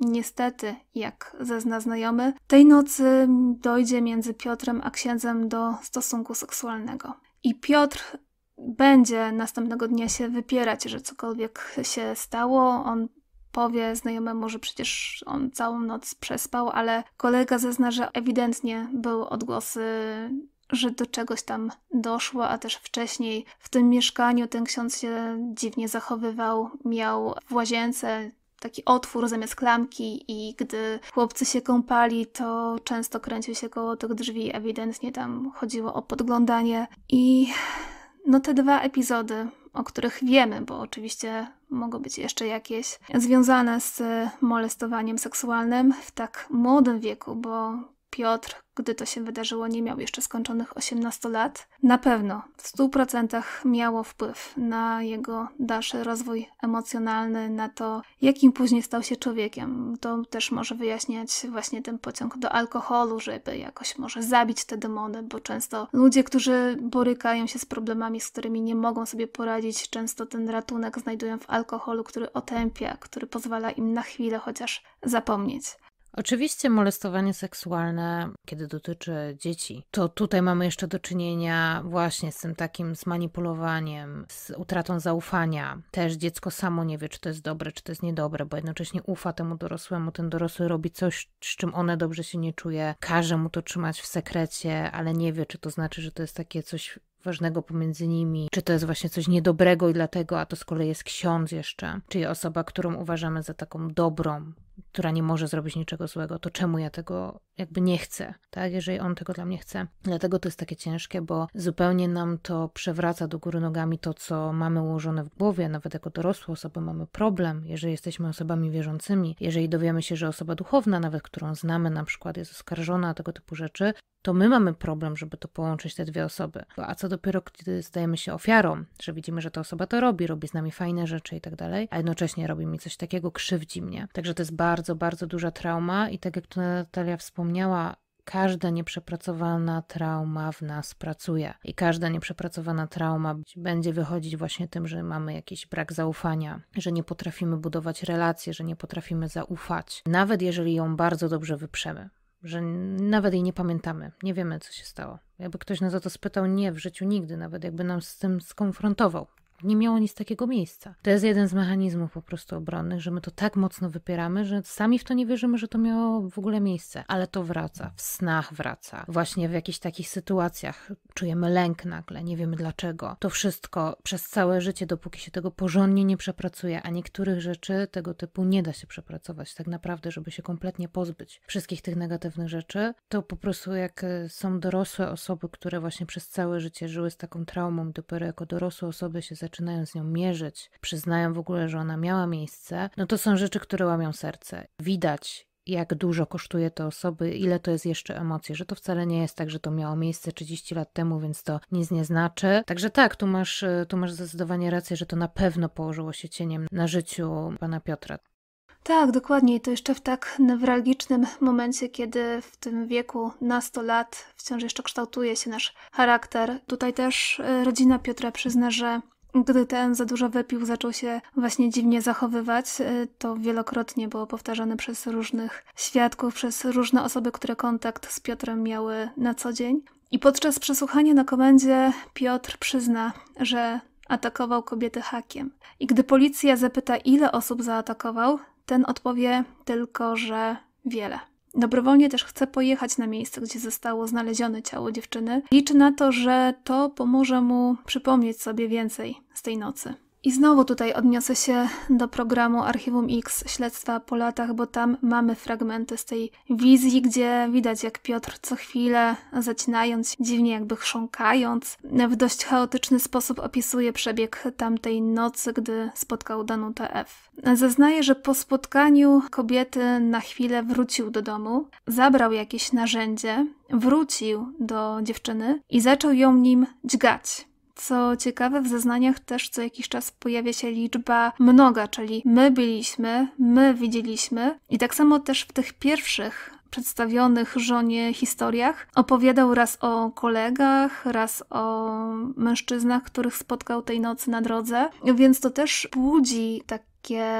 S1: Niestety, jak zezna znajomy, tej nocy dojdzie między Piotrem a księdzem do stosunku seksualnego. I Piotr będzie następnego dnia się wypierać, że cokolwiek się stało. On powie znajomemu, że przecież on całą noc przespał, ale kolega zezna, że ewidentnie były odgłosy że do czegoś tam doszło, a też wcześniej w tym mieszkaniu ten ksiądz się dziwnie zachowywał, miał w łazience taki otwór zamiast klamki i gdy chłopcy się kąpali, to często kręcił się koło tych drzwi. Ewidentnie tam chodziło o podglądanie. I no te dwa epizody, o których wiemy, bo oczywiście mogą być jeszcze jakieś, związane z molestowaniem seksualnym w tak młodym wieku, bo Piotr, gdy to się wydarzyło, nie miał jeszcze skończonych 18 lat, na pewno w 100% miało wpływ na jego dalszy rozwój emocjonalny, na to, jakim później stał się człowiekiem. To też może wyjaśniać właśnie ten pociąg do alkoholu, żeby jakoś może zabić te demony, bo często ludzie, którzy borykają się z problemami, z którymi nie mogą sobie poradzić, często ten ratunek znajdują w alkoholu, który otępia, który pozwala im na chwilę chociaż zapomnieć.
S2: Oczywiście molestowanie seksualne, kiedy dotyczy dzieci, to tutaj mamy jeszcze do czynienia właśnie z tym takim zmanipulowaniem, z utratą zaufania. Też dziecko samo nie wie, czy to jest dobre, czy to jest niedobre, bo jednocześnie ufa temu dorosłemu, ten dorosły robi coś, z czym one dobrze się nie czuje, każe mu to trzymać w sekrecie, ale nie wie, czy to znaczy, że to jest takie coś ważnego pomiędzy nimi, czy to jest właśnie coś niedobrego i dlatego, a to z kolei jest ksiądz jeszcze, czyli osoba, którą uważamy za taką dobrą, która nie może zrobić niczego złego, to czemu ja tego jakby nie chcę, tak? Jeżeli on tego dla mnie chce. Dlatego to jest takie ciężkie, bo zupełnie nam to przewraca do góry nogami to, co mamy ułożone w głowie, nawet jako dorosłe osoby mamy problem, jeżeli jesteśmy osobami wierzącymi, jeżeli dowiemy się, że osoba duchowna, nawet którą znamy na przykład, jest oskarżona, tego typu rzeczy, to my mamy problem, żeby to połączyć te dwie osoby. A co dopiero, kiedy stajemy się ofiarą, że widzimy, że ta osoba to robi, robi z nami fajne rzeczy i tak dalej, a jednocześnie robi mi coś takiego, krzywdzi mnie. Także to jest bardzo bardzo, bardzo duża trauma i tak jak tu Natalia wspomniała, każda nieprzepracowana trauma w nas pracuje i każda nieprzepracowana trauma będzie wychodzić właśnie tym, że mamy jakiś brak zaufania, że nie potrafimy budować relacji, że nie potrafimy zaufać, nawet jeżeli ją bardzo dobrze wyprzemy. Że nawet jej nie pamiętamy, nie wiemy, co się stało. Jakby ktoś nas o to spytał, nie, w życiu nigdy, nawet jakby nam z tym skonfrontował, nie miało nic takiego miejsca. To jest jeden z mechanizmów po prostu obronnych, że my to tak mocno wypieramy, że sami w to nie wierzymy, że to miało w ogóle miejsce. Ale to wraca, w snach wraca, właśnie w jakichś takich sytuacjach. Czujemy lęk nagle, nie wiemy dlaczego. To wszystko przez całe życie, dopóki się tego porządnie nie przepracuje, a niektórych rzeczy tego typu nie da się przepracować tak naprawdę, żeby się kompletnie pozbyć wszystkich tych negatywnych rzeczy. To po prostu jak y, są dorosłe osoby, które właśnie przez całe życie żyły z taką traumą, dopiero jako dorosłe osoby się zaczynają zaczynają z nią mierzyć, przyznają w ogóle, że ona miała miejsce, no to są rzeczy, które łamią serce. Widać, jak dużo kosztuje te osoby, ile to jest jeszcze emocji, że to wcale nie jest tak, że to miało miejsce 30 lat temu, więc to nic nie znaczy. Także tak, tu masz, y, tu masz zdecydowanie rację, że to na pewno położyło się cieniem na życiu pana Piotra.
S1: Tak, dokładnie. I to jeszcze w tak newralgicznym momencie, kiedy w tym wieku nasto lat wciąż jeszcze kształtuje się nasz charakter. Tutaj też y, rodzina Piotra przyzna, że gdy ten za dużo wypił, zaczął się właśnie dziwnie zachowywać. Y, to wielokrotnie było powtarzane przez różnych świadków, przez różne osoby, które kontakt z Piotrem miały na co dzień. I podczas przesłuchania na komendzie Piotr przyzna, że atakował kobiety hakiem. I gdy policja zapyta, ile osób zaatakował, ten odpowie tylko, że wiele. Dobrowolnie też chce pojechać na miejsce, gdzie zostało znalezione ciało dziewczyny. Liczy na to, że to pomoże mu przypomnieć sobie więcej z tej nocy. I znowu tutaj odniosę się do programu Archiwum X Śledztwa po latach, bo tam mamy fragmenty z tej wizji, gdzie widać jak Piotr co chwilę zacinając, dziwnie jakby chrząkając, w dość chaotyczny sposób opisuje przebieg tamtej nocy, gdy spotkał Danutę F. Zeznaje, że po spotkaniu kobiety na chwilę wrócił do domu, zabrał jakieś narzędzie, wrócił do dziewczyny i zaczął ją nim dźgać. Co ciekawe, w zeznaniach też co jakiś czas pojawia się liczba mnoga, czyli my byliśmy, my widzieliśmy. I tak samo też w tych pierwszych przedstawionych żonie historiach opowiadał raz o kolegach, raz o mężczyznach, których spotkał tej nocy na drodze, więc to też budzi takie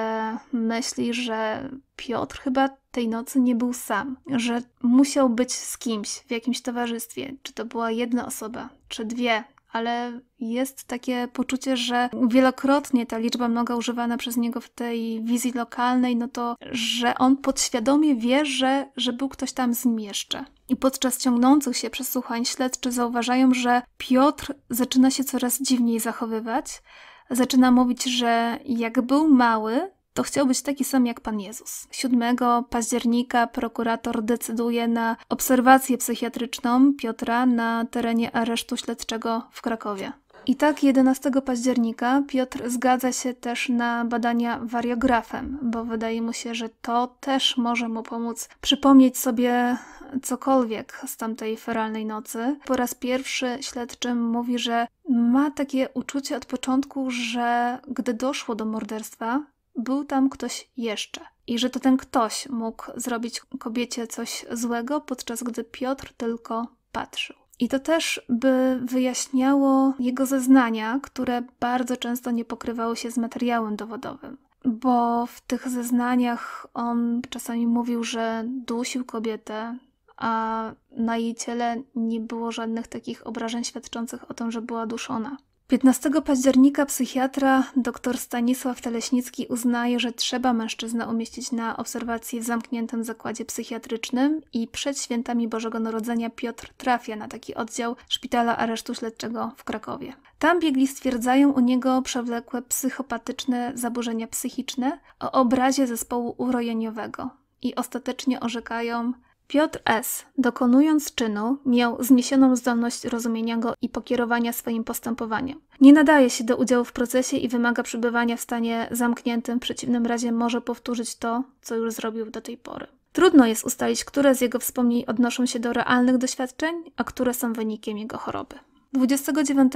S1: myśli, że Piotr chyba tej nocy nie był sam, że musiał być z kimś w jakimś towarzystwie. Czy to była jedna osoba, czy dwie, ale jest takie poczucie, że wielokrotnie ta liczba mnoga używana przez niego w tej wizji lokalnej, no to, że on podświadomie wie, że, że był ktoś tam z nim jeszcze. I podczas ciągnących się przesłuchań śledczy zauważają, że Piotr zaczyna się coraz dziwniej zachowywać, zaczyna mówić, że jak był mały, to chciał być taki sam jak Pan Jezus. 7 października prokurator decyduje na obserwację psychiatryczną Piotra na terenie aresztu śledczego w Krakowie. I tak 11 października Piotr zgadza się też na badania wariografem, bo wydaje mu się, że to też może mu pomóc przypomnieć sobie cokolwiek z tamtej feralnej nocy. Po raz pierwszy śledczym mówi, że ma takie uczucie od początku, że gdy doszło do morderstwa, był tam ktoś jeszcze i że to ten ktoś mógł zrobić kobiecie coś złego, podczas gdy Piotr tylko patrzył. I to też by wyjaśniało jego zeznania, które bardzo często nie pokrywały się z materiałem dowodowym. Bo w tych zeznaniach on czasami mówił, że dusił kobietę, a na jej ciele nie było żadnych takich obrażeń świadczących o tym, że była duszona. 15 października psychiatra dr Stanisław Teleśnicki uznaje, że trzeba mężczyznę umieścić na obserwacji w zamkniętym zakładzie psychiatrycznym i przed świętami Bożego Narodzenia Piotr trafia na taki oddział Szpitala Aresztu Śledczego w Krakowie. Tam biegli stwierdzają u niego przewlekłe psychopatyczne zaburzenia psychiczne o obrazie zespołu urojeniowego i ostatecznie orzekają Piotr S., dokonując czynu, miał zniesioną zdolność rozumienia go i pokierowania swoim postępowaniem. Nie nadaje się do udziału w procesie i wymaga przebywania w stanie zamkniętym, w przeciwnym razie może powtórzyć to, co już zrobił do tej pory. Trudno jest ustalić, które z jego wspomnień odnoszą się do realnych doświadczeń, a które są wynikiem jego choroby. 29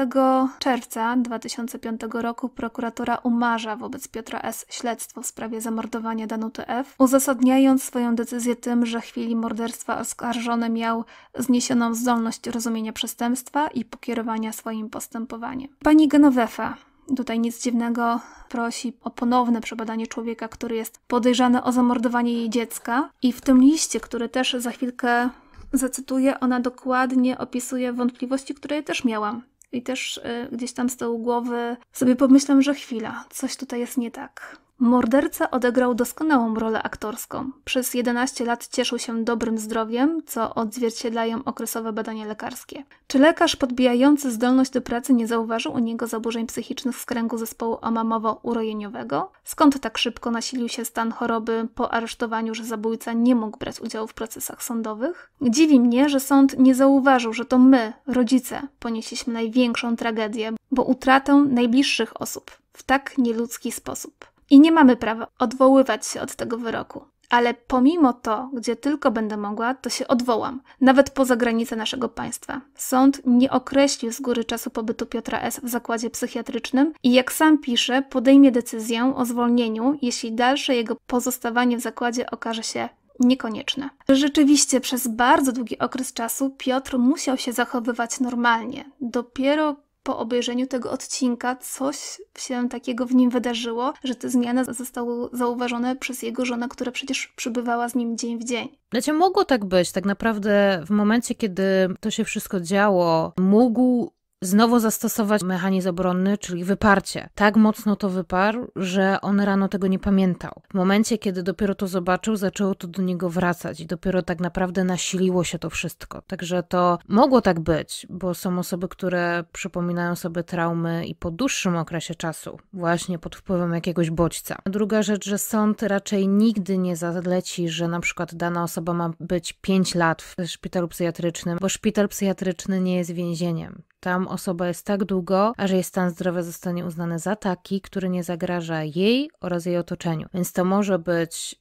S1: czerwca 2005 roku prokuratura umarza wobec Piotra S. śledztwo w sprawie zamordowania Danuty F., uzasadniając swoją decyzję tym, że w chwili morderstwa oskarżony miał zniesioną zdolność rozumienia przestępstwa i pokierowania swoim postępowaniem. Pani Genovefa Tutaj nic dziwnego prosi o ponowne przebadanie człowieka, który jest podejrzany o zamordowanie jej dziecka. I w tym liście, który też za chwilkę zacytuję, ona dokładnie opisuje wątpliwości, które ja też miałam. I też y, gdzieś tam z tyłu głowy sobie pomyślam, że chwila, coś tutaj jest nie tak. Morderca odegrał doskonałą rolę aktorską. Przez 11 lat cieszył się dobrym zdrowiem, co odzwierciedlają okresowe badania lekarskie. Czy lekarz podbijający zdolność do pracy nie zauważył u niego zaburzeń psychicznych z kręgu zespołu amamowo-urojeniowego? Skąd tak szybko nasilił się stan choroby po aresztowaniu, że zabójca nie mógł brać udziału w procesach sądowych? Dziwi mnie, że sąd nie zauważył, że to my, rodzice, ponieśliśmy największą tragedię, bo utratę najbliższych osób w tak nieludzki sposób i nie mamy prawa odwoływać się od tego wyroku. Ale pomimo to, gdzie tylko będę mogła, to się odwołam, nawet poza granice naszego państwa. Sąd nie określił z góry czasu pobytu Piotra S. w zakładzie psychiatrycznym i, jak sam pisze, podejmie decyzję o zwolnieniu, jeśli dalsze jego pozostawanie w zakładzie okaże się niekonieczne. Rzeczywiście przez bardzo długi okres czasu Piotr musiał się zachowywać normalnie. Dopiero po obejrzeniu tego odcinka coś się takiego w nim wydarzyło, że te zmiany zostały zauważone przez jego żonę, która przecież przybywała z nim dzień w dzień.
S2: Znaczy mogło tak być, tak naprawdę w momencie, kiedy to się wszystko działo, mógł znowu zastosować mechanizm obronny, czyli wyparcie. Tak mocno to wyparł, że on rano tego nie pamiętał. W momencie, kiedy dopiero to zobaczył, zaczęło to do niego wracać i dopiero tak naprawdę nasiliło się to wszystko. Także to mogło tak być, bo są osoby, które przypominają sobie traumy i po dłuższym okresie czasu, właśnie pod wpływem jakiegoś bodźca. Druga rzecz, że sąd raczej nigdy nie zaleci, że na przykład dana osoba ma być 5 lat w szpitalu psychiatrycznym, bo szpital psychiatryczny nie jest więzieniem tam osoba jest tak długo, aż jej stan zdrowia zostanie uznany za taki, który nie zagraża jej oraz jej otoczeniu. Więc to może być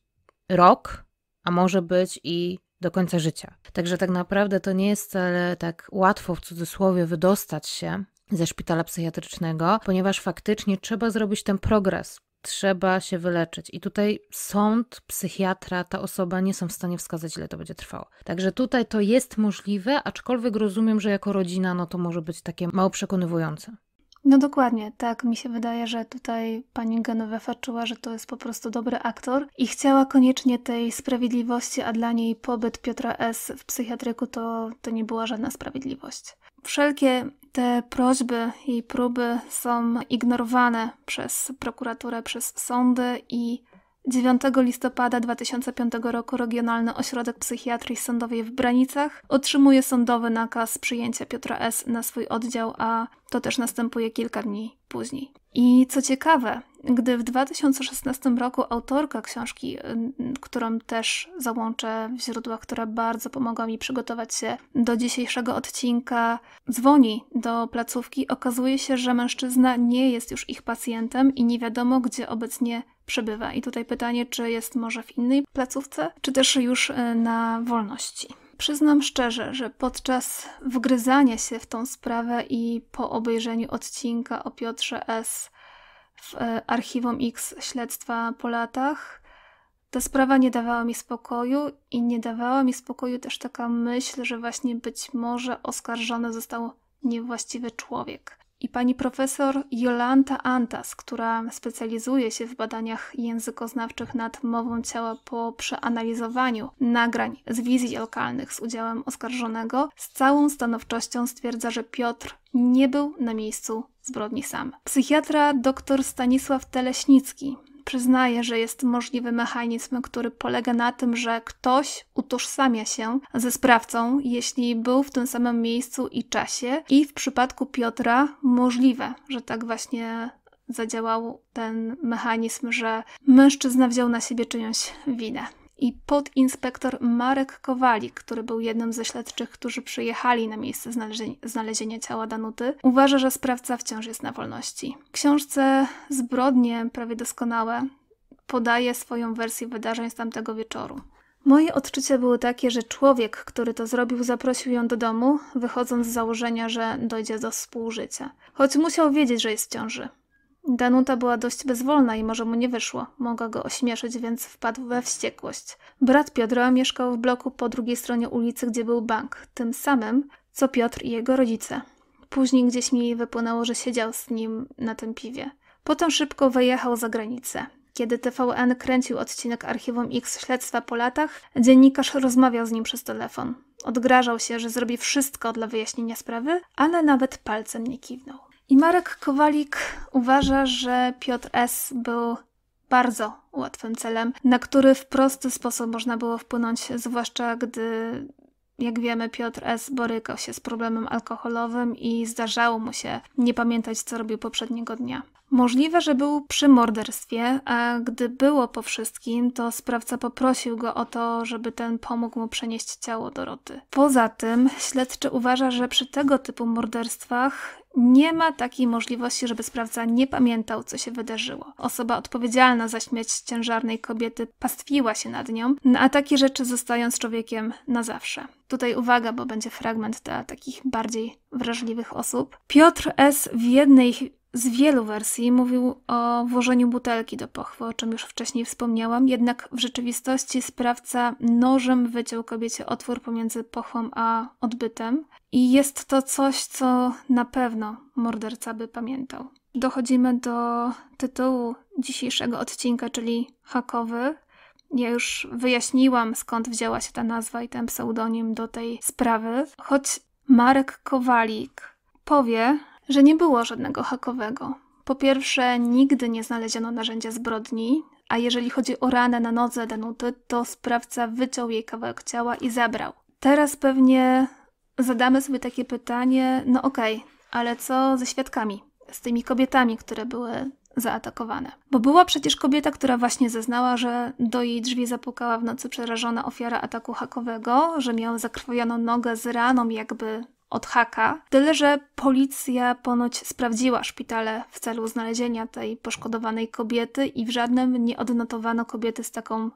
S2: rok, a może być i do końca życia. Także tak naprawdę to nie jest wcale tak łatwo w cudzysłowie wydostać się ze szpitala psychiatrycznego, ponieważ faktycznie trzeba zrobić ten progres trzeba się wyleczyć. I tutaj sąd, psychiatra, ta osoba nie są w stanie wskazać, ile to będzie trwało. Także tutaj to jest możliwe, aczkolwiek rozumiem, że jako rodzina no to może być takie mało przekonywujące.
S1: No dokładnie, tak. Mi się wydaje, że tutaj pani Genovefa czuła, że to jest po prostu dobry aktor i chciała koniecznie tej sprawiedliwości, a dla niej pobyt Piotra S. w psychiatryku to, to nie była żadna sprawiedliwość. Wszelkie te prośby i próby są ignorowane przez prokuraturę, przez sądy i 9 listopada 2005 roku Regionalny Ośrodek Psychiatrii Sądowej w Branicach otrzymuje sądowy nakaz przyjęcia Piotra S. na swój oddział, a to też następuje kilka dni później. I co ciekawe, gdy w 2016 roku autorka książki, y, którą też załączę w źródła, która bardzo pomogła mi przygotować się do dzisiejszego odcinka, dzwoni do placówki, okazuje się, że mężczyzna nie jest już ich pacjentem i nie wiadomo, gdzie obecnie przebywa. I tutaj pytanie, czy jest może w innej placówce, czy też już y, na wolności. Przyznam szczerze, że podczas wgryzania się w tą sprawę i po obejrzeniu odcinka o Piotrze S w e, archiwum X śledztwa po latach. Ta sprawa nie dawała mi spokoju i nie dawała mi spokoju też taka myśl, że właśnie być może oskarżony został niewłaściwy człowiek. I pani profesor Jolanta Antas, która specjalizuje się w badaniach językoznawczych nad mową ciała po przeanalizowaniu nagrań z wizji lokalnych z udziałem oskarżonego, z całą stanowczością stwierdza, że Piotr nie był na miejscu zbrodni sam. Psychiatra dr Stanisław Teleśnicki przyznaje, że jest możliwy mechanizm, który polega na tym, że ktoś utożsamia się ze sprawcą, jeśli był w tym samym miejscu i czasie, i w przypadku Piotra możliwe, że tak właśnie zadziałał ten mechanizm, że mężczyzna wziął na siebie czyjąś winę i podinspektor Marek Kowalik, który był jednym ze śledczych, którzy przyjechali na miejsce znalezienia, ciała Danuty, uważa, że sprawca wciąż jest na wolności. W książce Zbrodnie prawie doskonałe podaje swoją wersję wydarzeń z tamtego wieczoru. Moje odczucia były takie, że człowiek, który to zrobił, zaprosił ją do domu, wychodząc z założenia, że dojdzie do współżycia. Choć musiał wiedzieć, że jest w ciąży. Danuta była dość bezwolna i może mu nie wyszło. Mogła go ośmieszyć, więc wpadł we wściekłość. Brat Piotra mieszkał w bloku po drugiej stronie ulicy, gdzie był bank, tym samym co Piotr i jego rodzice. Później gdzieś mi wypłynęło, że siedział z nim na tym piwie. Potem szybko wyjechał za granicę. Kiedy TVN kręcił odcinek Archiwum X śledztwa po latach, dziennikarz rozmawiał z nim przez telefon. Odgrażał się, że zrobi wszystko dla wyjaśnienia sprawy, ale nawet palcem nie kiwnął. I Marek Kowalik uważa, że Piotr S. był bardzo łatwym celem, na który w prosty sposób można było wpłynąć, zwłaszcza gdy jak wiemy, Piotr S. borykał się z problemem alkoholowym i zdarzało mu się nie pamiętać, co robił poprzedniego dnia. Możliwe, że był przy morderstwie, a gdy było po wszystkim, to sprawca poprosił go o to, żeby ten pomógł mu przenieść ciało Doroty. Poza tym śledczy uważa, że przy tego typu morderstwach nie ma takiej możliwości, żeby sprawca nie pamiętał, co się wydarzyło. Osoba odpowiedzialna za śmierć ciężarnej kobiety pastwiła się nad nią, no a takie rzeczy zostając człowiekiem na zawsze. Tutaj uwaga, bo będzie fragment dla takich bardziej wrażliwych osób. Piotr S. w jednej z wielu wersji mówił o włożeniu butelki do pochwy, o czym już wcześniej wspomniałam, jednak w rzeczywistości sprawca nożem wyciął kobiecie otwór pomiędzy pochwą a odbytem i jest to coś, co na pewno morderca by pamiętał. Dochodzimy do tytułu dzisiejszego odcinka, czyli hakowy. Ja już wyjaśniłam, skąd wzięła się ta nazwa i ten pseudonim do tej sprawy, choć Marek Kowalik powie, że nie było żadnego hakowego. Po pierwsze, nigdy nie znaleziono narzędzia zbrodni, a jeżeli chodzi o ranę na nodze Danuty, to sprawca wyciął jej kawałek ciała i zabrał. Teraz pewnie zadamy sobie takie pytanie: no okej, okay, ale co ze świadkami? Z tymi kobietami, które były zaatakowane. Bo była przecież kobieta, która właśnie zeznała, że do jej drzwi zapukała w nocy przerażona ofiara ataku hakowego, że miała zakrwawioną nogę z raną jakby od haka, tyle że policja ponoć sprawdziła szpitale w celu znalezienia tej poszkodowanej kobiety i w żadnym nie odnotowano kobiety z taką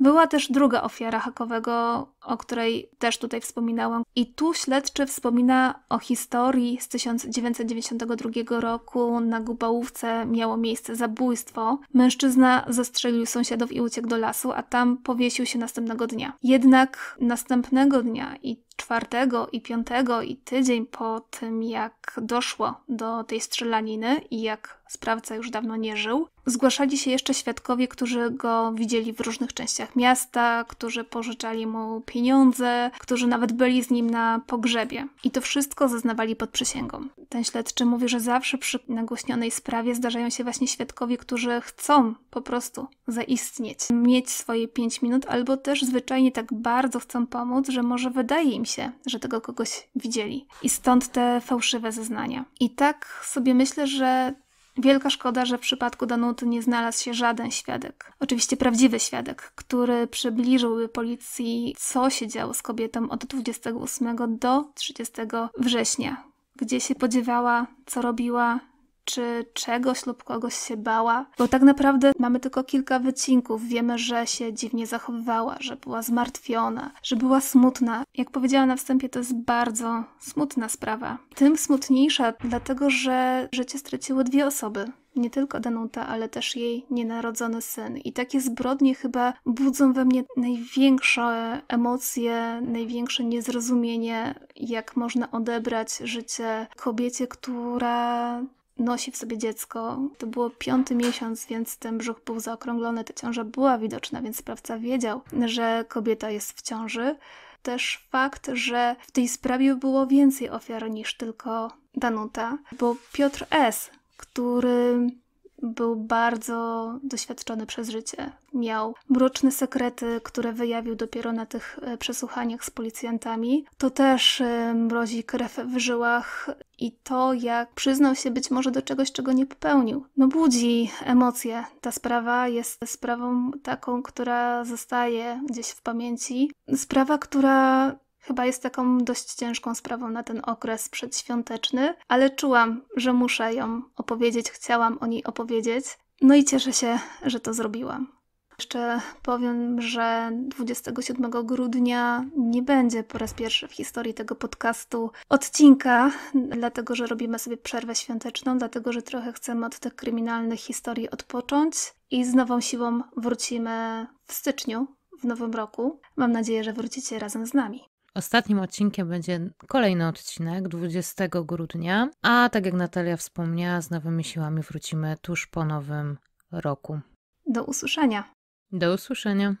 S1: była też druga ofiara hakowego, o której też tutaj wspominałam. I tu śledczy wspomina o historii z 1992 roku. Na Gubałówce miało miejsce zabójstwo. Mężczyzna zastrzelił sąsiadów i uciekł do lasu, a tam powiesił się następnego dnia. Jednak następnego dnia i czwartego i piątego i tydzień po tym, jak doszło do tej strzelaniny i jak sprawca już dawno nie żył. Zgłaszali się jeszcze świadkowie, którzy go widzieli w różnych częściach miasta, którzy pożyczali mu pieniądze, którzy nawet byli z nim na pogrzebie. I to wszystko zeznawali pod przysięgą. Ten śledczy mówi, że zawsze przy nagłośnionej sprawie zdarzają się właśnie świadkowie, którzy chcą po prostu zaistnieć, mieć swoje pięć minut, albo też zwyczajnie tak bardzo chcą pomóc, że może wydaje im się, że tego kogoś widzieli. I stąd te fałszywe zeznania. I tak sobie myślę, że Wielka szkoda, że w przypadku Danuty nie znalazł się żaden świadek. Oczywiście prawdziwy świadek, który przybliżyłby policji, co się działo z kobietą od 28 do 30 września, gdzie się podziewała, co robiła, czy czegoś lub kogoś się bała, bo tak naprawdę mamy tylko kilka wycinków. Wiemy, że się dziwnie zachowywała, że była zmartwiona, że była smutna. Jak powiedziałam na wstępie, to jest bardzo smutna sprawa. Tym smutniejsza, dlatego że życie straciły dwie osoby nie tylko Danuta, ale też jej nienarodzony syn. I takie zbrodnie chyba budzą we mnie największe emocje, największe niezrozumienie, jak można odebrać życie kobiecie, która nosi w sobie dziecko. To było piąty miesiąc, więc ten brzuch był zaokrąglony, ta ciąża była widoczna, więc sprawca wiedział, że kobieta jest w ciąży. Też fakt, że w tej sprawie było więcej ofiar niż tylko Danuta, bo Piotr S., który był bardzo doświadczony przez życie. Miał mroczne sekrety, które wyjawił dopiero na tych e, przesłuchaniach z policjantami. To też e, mrozi krew w żyłach i to, jak przyznał się być może do czegoś, czego nie popełnił. No budzi emocje. Ta sprawa jest sprawą taką, która zostaje gdzieś w pamięci. Sprawa, która chyba jest taką dość ciężką sprawą na ten okres przedświąteczny, ale czułam, że muszę ją opowiedzieć, chciałam o niej opowiedzieć. No i cieszę się, że to zrobiłam. Jeszcze powiem, że 27 grudnia nie będzie po raz pierwszy w historii tego podcastu odcinka, dlatego że robimy sobie przerwę świąteczną, dlatego że trochę chcemy od tych kryminalnych historii odpocząć i z nową siłą wrócimy w styczniu, w nowym roku. Mam nadzieję, że wrócicie razem z nami.
S2: Ostatnim odcinkiem będzie kolejny odcinek 20 grudnia, a tak jak Natalia wspomniała, z nowymi siłami wrócimy tuż po nowym roku.
S1: Do usłyszenia. Do
S2: usłyszenia.